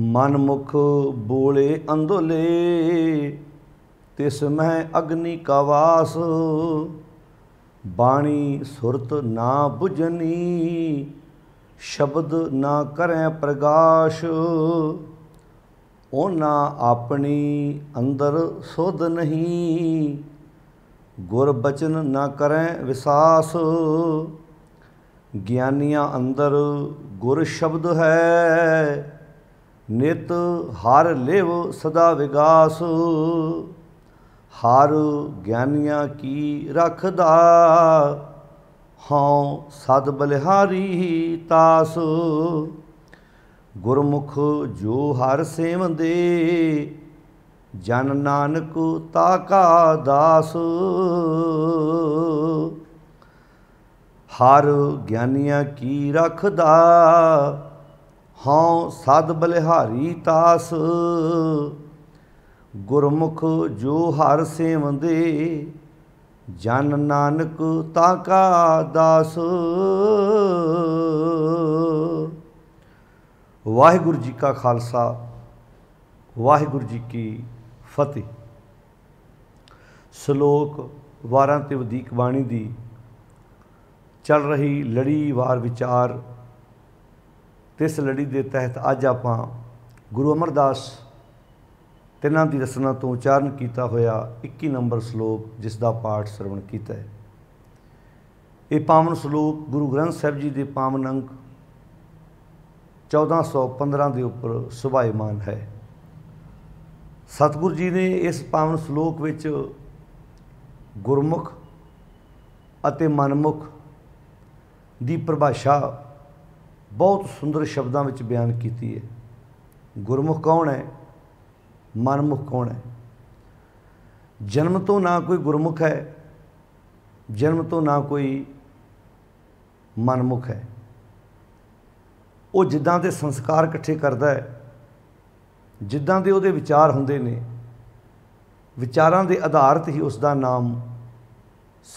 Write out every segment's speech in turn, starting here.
ਮਨਮੁਖ ਬੋਲੇ ਅੰਦੋਲੇ ਤਿਸ ਮੈਂ ਅਗਨੀ ਕਾ ਵਾਸ ਬਾਣੀ ਸੁਰਤ ਨਾ 부ਜਨੀ ਸ਼ਬਦ ਨਾ ਕਰੈ ਪ੍ਰਗਾਸ਼ ਉਹਨਾ ਆਪਣੀ ਅੰਦਰ ਸੁਧ ਨਹੀਂ ਗੁਰ ਬਚਨ ਨਾ ਕਰੈ ਵਿਸਾਸ ਗਿਆਨੀਆਂ ਅੰਦਰ ਗੁਰ ਸ਼ਬਦ ਹੈ ਨਿਤ ਹਰ ਲਿਵ ਸਦਾ ਵਿਗਾਸ ਹਰ ਗਿਆਨੀਆਂ ਕੀ ਰਖਦਾ ਹਉ ਸਦ ਬਲਿਹਾਰੀ ਤਾਸ ਗੁਰਮੁਖ ਜੋ ਹਰ ਸੇਵੰਦੇ ਜਨ ਨਾਨਕ ਤਾ ਕਾ ਦਾਸ ਹਰ ਗਿਆਨੀਆਂ ਕੀ ਰਖਦਾ ਹਉ ਸਦ ਬਲਿਹਾਰੀ ਤਾਸ ਗੁਰਮੁਖ ਜੋ ਹਰ ਸੇਵੰਦੇ ਜਨ ਨਾਨਕ ਤਾ ਕਾ ਦਾਸ ਵਾਹਿਗੁਰੂ ਜੀ ਕਾ ਖਾਲਸਾ ਵਾਹਿਗੁਰੂ ਜੀ ਕੀ ਫਤਿਹ ਸ਼ਲੋਕ 12 ਤੇ ਵਧੇਕ ਬਾਣੀ ਦੀ ਚੱਲ ਰਹੀ ਲੜੀ ਵਾਰ ਵਿਚਾਰ ਤੇ ਇਸ ਲੜੀ ਦੇ ਤਹਿਤ ਅੱਜ ਆਪਾਂ ਗੁਰੂ ਅਮਰਦਾਸ ਤਿੰਨਾਂ ਦੀ ਰਸਨਾ ਤੋਂ ਉਚਾਰਨ ਕੀਤਾ ਹੋਇਆ 21 ਨੰਬਰ ਸ਼ਲੋਕ ਜਿਸ ਦਾ ਪਾਠ ਸਰਵਣ ਕੀਤਾ ਹੈ ਇਹ ਪਾਵਨ ਸ਼ਲੋਕ ਗੁਰੂ ਗ੍ਰੰਥ ਸਾਹਿਬ ਜੀ ਦੇ ਪਾਵਨ ਅੰਕ 1415 ਦੇ ਉੱਪਰ ਸੁਭਾਇਮਾਨ ਹੈ ਸਤਿਗੁਰ ਜੀ ਨੇ ਇਸ ਪਾਵਨ ਸ਼ਲੋਕ ਵਿੱਚ ਗੁਰਮੁਖ ਅਤੇ ਮਨਮੁਖ ਦੀ ਪਰਿਭਾਸ਼ਾ ਬਹੁਤ ਸੁੰਦਰ ਸ਼ਬਦਾਂ ਵਿੱਚ ਬਿਆਨ ਕੀਤੀ ਹੈ ਗੁਰਮੁਖ ਕੌਣ ਹੈ ਮਨਮੁਖ ਕੌਣ ਹੈ ਜਨਮ ਤੋਂ ਨਾ ਕੋਈ ਗੁਰਮੁਖ ਹੈ ਜਨਮ ਤੋਂ ਨਾ ਕੋਈ ਮਨਮੁਖ ਹੈ ਉਹ ਜਿੱਦਾਂ ਦੇ ਸੰਸਕਾਰ ਇਕੱਠੇ ਕਰਦਾ ਹੈ ਜਿੱਦਾਂ ਦੇ ਉਹਦੇ ਵਿਚਾਰ ਹੁੰਦੇ ਨੇ ਵਿਚਾਰਾਂ ਦੇ ਆਧਾਰਤ ਹੀ ਉਸ ਦਾ ਨਾਮ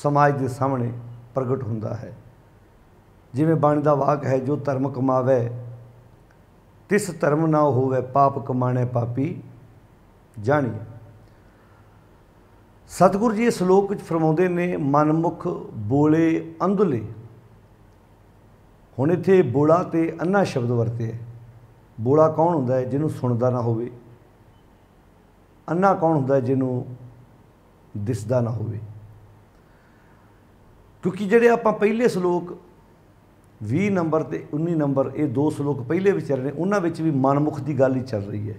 ਸਮਾਜ ਦੇ ਸਾਹਮਣੇ ਪ੍ਰਗਟ ਹੁੰਦਾ ਹੈ ਜਿਵੇਂ ਬਾਣੀ ਦਾ ਵਾਕ ਹੈ ਜੋ ਧਰਮ ਕਮਾਵੇ ਤਿਸ ਧਰਮ ਨਾ ਹੋਵੇ ਪਾਪ ਕਮਾਣੇ ਪਾਪੀ ਜਾਣੀ ਸਤਿਗੁਰੂ ਜੀ ਇਸ ਸ਼ਲੋਕ ਵਿੱਚ ਫਰਮਾਉਂਦੇ ਨੇ ਮਨਮੁਖ ਬੋਲੇ ਅੰਧਲੇ ਹੁਣ ਇੱਥੇ ਬੋਲਾ ਤੇ ਅੰਨਾ ਸ਼ਬਦ ਵਰਤੇ ਹੈ ਬੋਲਾ ਕੌਣ ਹੁੰਦਾ ਹੈ ਜਿਹਨੂੰ ਸੁਣਦਾ ਨਾ ਹੋਵੇ ਅੰਨਾ ਕੌਣ ਹੁੰਦਾ ਹੈ ਜਿਹਨੂੰ ਦਿਸਦਾ ਨਾ ਹੋਵੇ ਕਿਉਂਕਿ ਜਿਹੜੇ ਆਪਾਂ ਪਹਿਲੇ ਸ਼ਲੋਕ 20 ਨੰਬਰ ਤੇ 19 ਨੰਬਰ ਇਹ ਦੋ ਸ਼ਲੋਕ ਪਹਿਲੇ ਵਿਚਾਰੇ ਨੇ ਉਹਨਾਂ ਵਿੱਚ ਵੀ ਮਨਮੁਖ ਦੀ ਗੱਲ ਹੀ ਚੱਲ ਰਹੀ ਹੈ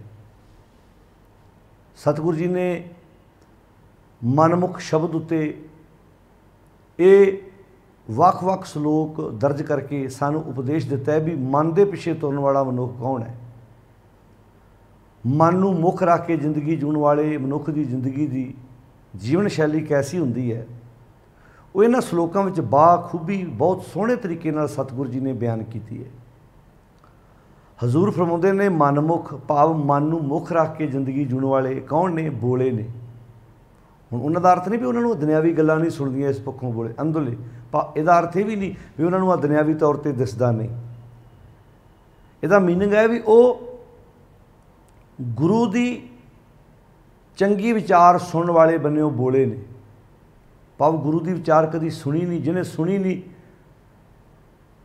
ਸਤਿਗੁਰੂ ਜੀ ਨੇ ਮਨਮੁਖ ਸ਼ਬਦ ਉਤੇ ਇਹ ਵੱਖ-ਵੱਖ ਸ਼ਲੋਕ ਦਰਜ ਕਰਕੇ ਸਾਨੂੰ ਉਪਦੇਸ਼ ਦਿੱਤਾ ਹੈ ਵੀ ਮਨ ਦੇ ਪਿੱਛੇ ਤੁਰਨ ਵਾਲਾ ਮਨੁੱਖ ਕੌਣ ਹੈ ਮਨ ਨੂੰ ਮੁੱਖ ਰੱਖ ਕੇ ਜ਼ਿੰਦਗੀ ਜੂਣ ਵਾਲੇ ਮਨੁੱਖ ਦੀ ਜ਼ਿੰਦਗੀ ਦੀ ਜੀਵਨ ਸ਼ੈਲੀ ਕੈਸੀ ਹੁੰਦੀ ਹੈ ਉਹ ਇਹਨਾਂ ਸ਼ਲੋਕਾਂ ਵਿੱਚ ਬਾ ਖੂਬੀ ਬਹੁਤ ਸੋਹਣੇ ਤਰੀਕੇ ਨਾਲ ਸਤਿਗੁਰ ਜੀ ਨੇ ਬਿਆਨ ਕੀਤੀ ਹੈ ਹਜ਼ੂਰ ਫਰਮਾਉਂਦੇ ਨੇ ਮਨਮੁਖ ਭਾਵ ਮਨ ਨੂੰ ਮੁਖ ਰੱਖ ਕੇ ਜ਼ਿੰਦਗੀ ਜੁਣ ਵਾਲੇ ਕੌਣ ਨੇ ਬੋਲੇ ਨੇ ਹੁਣ ਉਹਨਾਂ ਦਾ ਅਰਥ ਨਹੀਂ ਵੀ ਉਹਨਾਂ ਨੂੰ ਦੁਨਿਆਵੀ ਗੱਲਾਂ ਨਹੀਂ ਸੁਣਦੀਆਂ ਇਸ ਪੱਖੋਂ ਬੋਲੇ ਅੰਦਰਲੇ ਪਰ ਇਹਦਾ ਅਰਥ ਇਹ ਵੀ ਨਹੀਂ ਵੀ ਉਹਨਾਂ ਨੂੰ ਆ ਦੁਨਿਆਵੀ ਤੌਰ ਤੇ ਦਿਸਦਾ ਨਹੀਂ ਇਹਦਾ ਮੀਨਿੰਗ ਹੈ ਵੀ ਉਹ ਗੁਰੂ ਦੀ ਚੰਗੀ ਵਿਚਾਰ ਸੁਣਨ ਵਾਲੇ ਬੰਨਿਓ ਬੋਲੇ ਨੇ ਪਵ ਗੁਰੂ ਦੀ ਵਿਚਾਰ ਕਦੀ ਸੁਣੀ ਨਹੀਂ ਜਿਹਨੇ ਸੁਣੀ ਨਹੀਂ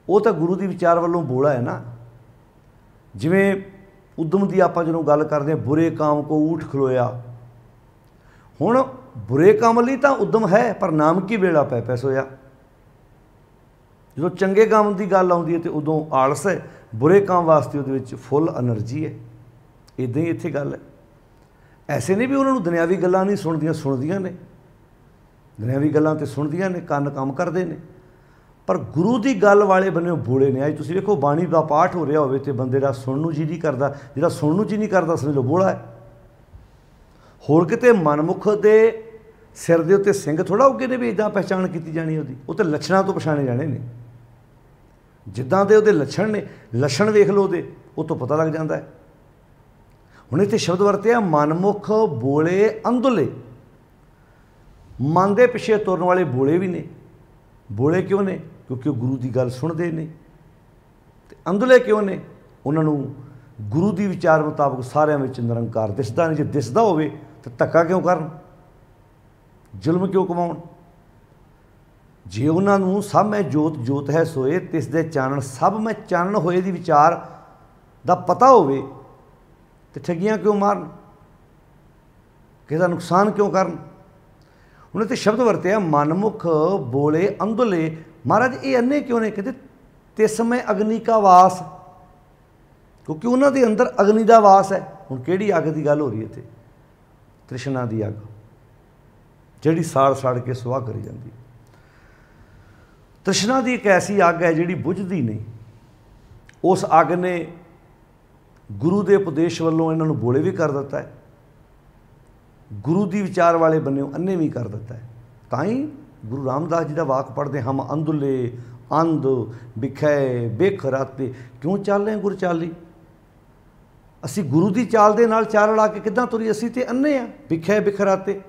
ਉਹ ਤਾਂ ਗੁਰੂ ਦੀ ਵਿਚਾਰ ਵੱਲੋਂ ਬੋਲਾ ਹੈ ਨਾ ਜਿਵੇਂ ਉਦਮ ਦੀ ਆਪਾਂ ਜਦੋਂ ਗੱਲ ਕਰਦੇ ਆ ਬੁਰੇ ਕਾਮ ਕੋ ਊਠ ਖਲੋਇਆ ਹੁਣ ਬੁਰੇ ਕੰਮ ਲਈ ਤਾਂ ਉਦਮ ਹੈ ਪਰ ਨਾਮ ਕੀ ਵੇਲਾ ਪੈ ਪੈ ਸੋਇਆ ਜਦੋਂ ਚੰਗੇ ਕੰਮ ਦੀ ਗੱਲ ਆਉਂਦੀ ਹੈ ਤੇ ਉਦੋਂ ਆਲਸ ਹੈ ਬੁਰੇ ਕੰਮ ਵਾਸਤੇ ਉਹਦੇ ਵਿੱਚ ਫੁੱਲ એનર્ਜੀ ਹੈ ਇਦਾਂ ਹੀ ਇੱਥੇ ਗੱਲ ਹੈ ਐਸੇ ਨਹੀਂ ਵੀ ਉਹਨਾਂ ਨੂੰ ਦੁਨਿਆਵੀ ਗੱਲਾਂ ਨਹੀਂ ਸੁਣਦੀਆਂ ਸੁਣਦੀਆਂ ਨੇ ਦੁਨਿਆਵੀ ਗੱਲਾਂ ਤੇ ਸੁਣਦੀਆਂ ਨੇ ਕੰਨ ਕੰਮ ਕਰਦੇ ਨੇ ਪਰ ਗੁਰੂ ਦੀ ਗੱਲ ਵਾਲੇ ਬੰਨੇ ਬੋਲੇ ਨੇ ਅੱਜ ਤੁਸੀਂ ਵੇਖੋ ਬਾਣੀ ਦਾ ਪਾਠ ਹੋ ਰਿਹਾ ਹੋਵੇ ਤੇ ਬੰਦੇ ਦਾ ਸੁਣਨ ਨੂੰ ਜੀ ਨਹੀਂ ਕਰਦਾ ਜਿਹੜਾ ਸੁਣਨ ਨੂੰ ਜੀ ਨਹੀਂ ਕਰਦਾ ਸਮਝ ਲੋ ਬੋਲਾ ਹੈ ਹੋਰ ਕਿਤੇ ਮਨਮੁਖ ਦੇ ਸਿਰ ਦੇ ਉੱਤੇ ਸਿੰਘ ਥੋੜਾ ਉੱਗੇ ਨੇ ਵੀ ਇਦਾਂ ਪਛਾਣ ਕੀਤੀ ਜਾਣੀ ਉਹਦੀ ਉਹ ਤੇ ਲੱਛਣਾਂ ਤੋਂ ਪਛਾਣੇ ਜਾਣੇ ਨੇ ਜਿੱਦਾਂ ਦੇ ਉਹਦੇ ਲੱਛਣ ਨੇ ਲੱਛਣ ਵੇਖ ਲਓ ਉਹਦੇ ਉਹ ਤੋਂ ਪਤਾ ਲੱਗ ਜਾਂਦਾ ਹੈ ਹੁਣ ਇੱਥੇ ਸ਼ਬਦ ਵਰਤਿਆ ਮਨਮੁਖ ਬੋਲੇ ਅੰਦਲੇ ਮਨ ਦੇ ਪਿੱਛੇ ਤੁਰਨ ਵਾਲੇ ਬੋਲੇ ਵੀ ਨੇ ਬੋਲੇ ਕਿਉਂ ਨੇ ਕਿਉਂਕਿ ਉਹ ਗੁਰੂ ਦੀ ਗੱਲ ਸੁਣਦੇ ਨੇ ਤੇ ਅੰਦਲੇ ਕਿਉਂ ਨੇ ਉਹਨਾਂ ਨੂੰ ਗੁਰੂ ਦੀ ਵਿਚਾਰ ਮੁਤਾਬਕ ਸਾਰਿਆਂ ਵਿੱਚ ਨਿਰੰਕਾਰ ਦਿਸਦਾ ਨਹੀਂ ਜੇ ਦਿਸਦਾ ਹੋਵੇ ਤਾਂ ਧੱਕਾ ਕਿਉਂ ਕਰਨ ਜ਼ੁਲਮ ਕਿਉਂ ਕਮਾਉਣ ਜੇ ਉਹਨਾਂ ਨੂੰ ਸਭ ਮੈਂ ਜੋਤ ਜੋਤ ਹੈ ਸੋਏ ਤਿਸ ਦੇ ਚਾਨਣ ਸਭ ਮੈਂ ਚਾਨਣ ਹੋਏ ਦੀ ਵਿਚਾਰ ਦਾ ਪਤਾ ਹੋਵੇ ਤੇ ਠੱਗੀਆਂ ਕਿਉਂ ਮਾਰਨ ਕਿਸੇ ਦਾ ਨੁਕਸਾਨ ਕਿਉਂ ਕਰਨ ਉਹਨੇ ਤੇ ਸ਼ਬਦ ਵਰਤਿਆ ਮਨਮੁਖ ਬੋਲੇ ਅੰਧਲੇ ਮਹਾਰਾਜ ਇਹ ਅੰਨੇ ਕਿਉਂ ਨੇ ਕਹਿੰਦੇ ਤਿਸਮੇ ਅਗਨੀ ਕਾ ਵਾਸ ਕਿਉਂਕਿ ਉਹਨਾਂ ਦੇ ਅੰਦਰ ਅਗਨੀ ਦਾ ਵਾਸ ਹੈ ਹੁਣ ਕਿਹੜੀ ਅੱਗ ਦੀ ਗੱਲ ਹੋ ਰਹੀ ਹੈ ਇੱਥੇ ਤ੍ਰਿਸ਼ਨਾ ਦੀ ਅੱਗ ਜਿਹੜੀ ਸਾੜ ਸਾੜ ਕੇ ਸੁਆਹ ਕਰੀ ਜਾਂਦੀ ਤ੍ਰਿਸ਼ਨਾ ਦੀ ਇੱਕ ਐਸੀ ਅੱਗ ਹੈ ਜਿਹੜੀ ਬੁਝਦੀ ਨਹੀਂ ਉਸ ਅੱਗ ਨੇ ਗੁਰੂ ਦੇ ਉਪਦੇਸ਼ ਵੱਲੋਂ ਇਹਨਾਂ ਨੂੰ ਬੋਲੇ ਵੀ ਕਰ ਦਿੱਤਾ ਹੈ ਗੁਰੂ ਦੀ ਵਿਚਾਰ ਵਾਲੇ ਬੰਨਿਓ ਅੰਨੇ ਵੀ ਕਰ ਦਿੱਤਾ ਤਾਂ ਹੀ ਗੁਰੂ ਰਾਮਦਾਸ ਜੀ ਦਾ ਵਾਕ ਪੜਦੇ ਹਮ ਅੰਧੁਲੇ ਅੰਦ ਬਿਖੇ ਬੇਖਰਾਤੇ ਕਿਉਂ ਚੱਲੇ ਗੁਰ ਚਾਲੀ ਅਸੀਂ ਗੁਰੂ ਦੀ ਚਾਲ ਦੇ ਨਾਲ ਚਾਲ ਲਾ ਕੇ ਕਿੱਦਾਂ ਤੁਰੀ ਅਸੀਂ ਤੇ ਅੰਨੇ ਆ ਬਿਖੇ ਬਿਖਰਾਤੇ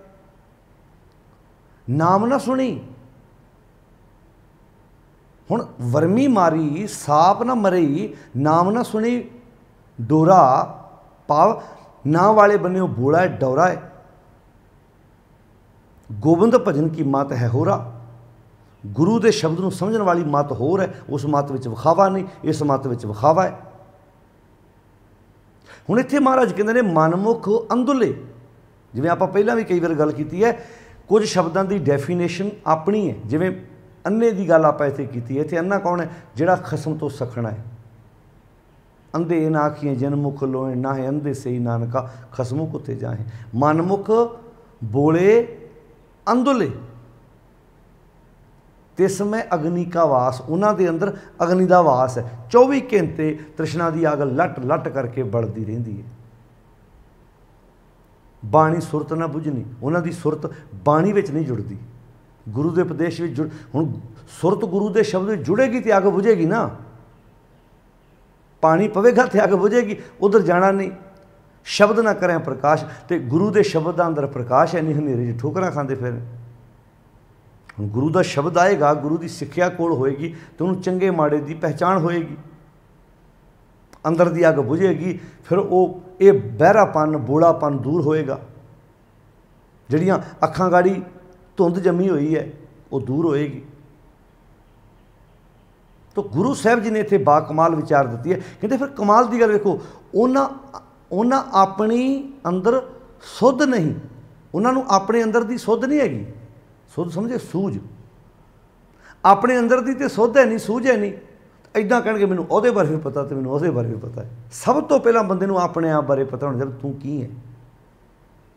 ਨਾਮ ਨਾ ਸੁਣੀ ਹੁਣ ਵਰਮੀ ਮਾਰੀ ਸਾਪ ਨਾ ਮਰੇ ਨਾਮ ਨਾ ਸੁਣੀ ਡੋਰਾ ਪਾਵ ਨਾ ਵਾਲੇ ਉਹ ਬੋਲਾ ਡੌਰਾ ਹੈ ਗੋਬਿੰਦ ਭਜਨ ਕੀ ਮਤ ਹੈ ਹੋਰਾ ਗੁਰੂ ਦੇ ਸ਼ਬਦ ਨੂੰ ਸਮਝਣ ਵਾਲੀ ਮਤ ਹੋਰ ਹੈ ਉਸ ਮਤ ਵਿੱਚ ਵਿਖਾਵਾ ਨਹੀਂ ਇਸ ਮਤ ਵਿੱਚ ਵਿਖਾਵਾ ਹੈ ਹੁਣ ਇੱਥੇ ਮਹਾਰਾਜ ਕਹਿੰਦੇ ਨੇ ਮਨਮੁਖ ਅੰਦੁਲੇ ਜਿਵੇਂ ਆਪਾਂ ਪਹਿਲਾਂ ਵੀ ਕਈ ਵਾਰ ਗੱਲ ਕੀਤੀ ਹੈ ਕੁਝ ਸ਼ਬਦਾਂ ਦੀ ਡੈਫੀਨੇਸ਼ਨ ਆਪਣੀ ਹੈ ਜਿਵੇਂ ਅੰਨੇ ਦੀ ਗੱਲ ਆਪਾਂ ਇੱਥੇ ਕੀਤੀ ਹੈ ਇੱਥੇ ਅੰਨਾ ਕੌਣ ਹੈ ਜਿਹੜਾ ਖਸਮ ਤੋਂ ਸਖਣਾ ਹੈ ਅੰਦੇ ਨਾ ਆਖੀਏ ਜਨਮੁਖ ਲੋਏ ਨਾ ਹੈ ਅੰਦੇ ਸਈ ਨਾਨਕਾ ਖਸਮੁਖ ਉਤੇ ਜਾਹੇ ਮਨਮੁਖ ਬੋਲੇ ਅੰਧੁਲੇ ਤੇ ਸਮੇ ਅਗਨੀ ਕਾ ਵਾਸ ਉਹਨਾਂ ਦੇ ਅੰਦਰ ਅਗਨੀ ਦਾ ਵਾਸ ਹੈ 24 ਘੰਟੇ ਤ੍ਰਿਸ਼ਨਾ ਦੀ ਅਗ ਲਟ ਲਟ ਕਰਕੇ ਬਲਦੀ ਰਹਿੰਦੀ ਹੈ ਬਾਣੀ ਸੁਰਤ ਨਾ ਬੁਝਣੀ ਉਹਨਾਂ ਦੀ ਸੁਰਤ ਬਾਣੀ ਵਿੱਚ ਨਹੀਂ ਜੁੜਦੀ ਗੁਰੂ ਦੇ ਉਪਦੇਸ਼ ਵਿੱਚ ਹੁਣ ਸੁਰਤ ਗੁਰੂ ਦੇ ਸ਼ਬਦ ਵਿੱਚ ਜੁੜੇਗੀ ਤੇ ਅਗ ਬੁਝੇਗੀ ਨਾ ਪਾਣੀ ਪਵੇਗਾ ਤੇ ਅਗ ਬੁਝੇਗੀ ਉਧਰ ਜਾਣਾ ਨਹੀਂ ਸ਼ਬਦ ਨਾ ਕਰਿਆ ਪ੍ਰਕਾਸ਼ ਤੇ ਗੁਰੂ ਦੇ ਸ਼ਬਦਾਂ ਅੰਦਰ ਪ੍ਰਕਾਸ਼ ਐ ਨਹੀਂ ਹਨੇਰੇ 'ਚ ਠੋਕਰਾਂ ਖਾਂਦੇ ਫਿਰ ਹੁਣ ਗੁਰੂ ਦਾ ਸ਼ਬਦ ਆਏਗਾ ਗੁਰੂ ਦੀ ਸਿੱਖਿਆ ਕੋਲ ਹੋਏਗੀ ਤੇ ਉਹਨੂੰ ਚੰਗੇ ਮਾੜੇ ਦੀ ਪਹਿਚਾਣ ਹੋਏਗੀ ਅੰਦਰ ਦੀ ਅੱਗ ਬੁਝੇਗੀ ਫਿਰ ਉਹ ਇਹ ਬਹਿਰਾਪਨ ਬੋੜਾਪਨ ਦੂਰ ਹੋਏਗਾ ਜਿਹੜੀਆਂ ਅੱਖਾਂ ਗਾੜੀ ਧੁੰਦ ਜੰਮੀ ਹੋਈ ਹੈ ਉਹ ਦੂਰ ਹੋਏਗੀ ਤਾਂ ਗੁਰੂ ਸਾਹਿਬ ਜੀ ਨੇ ਇੱਥੇ ਬਾ ਕਮਾਲ ਵਿਚਾਰ ਦਿੱਤੀ ਹੈ ਕਹਿੰਦੇ ਫਿਰ ਕਮਾਲ ਦੀ ਗੱਲ ਵੇਖੋ ਉਹਨਾਂ ਉਹਨਾਂ ਆਪਣੀ ਅੰਦਰ ਸੁੱਧ ਨਹੀਂ ਉਹਨਾਂ ਨੂੰ ਆਪਣੇ ਅੰਦਰ ਦੀ ਸੁੱਧ ਨਹੀਂ ਹੈਗੀ ਸੁੱਧ ਸਮਝੇ ਸੂਝ ਆਪਣੇ ਅੰਦਰ ਦੀ ਤੇ ਸੁੱਧ ਹੈ ਨਹੀਂ ਸੂਝ ਹੈ ਨਹੀਂ ਐਦਾਂ ਕਹਿਣਗੇ ਮੈਨੂੰ ਉਹਦੇ ਬਾਰੇ ਵੀ ਪਤਾ ਤੇ ਮੈਨੂੰ ਉਹਦੇ ਬਾਰੇ ਵੀ ਪਤਾ ਹੈ ਸਭ ਤੋਂ ਪਹਿਲਾਂ ਬੰਦੇ ਨੂੰ ਆਪਣੇ ਆਪ ਬਾਰੇ ਪਤਾ ਹੋਣਾ ਚਾਹੀਦਾ ਤੂੰ ਕੀ ਹੈ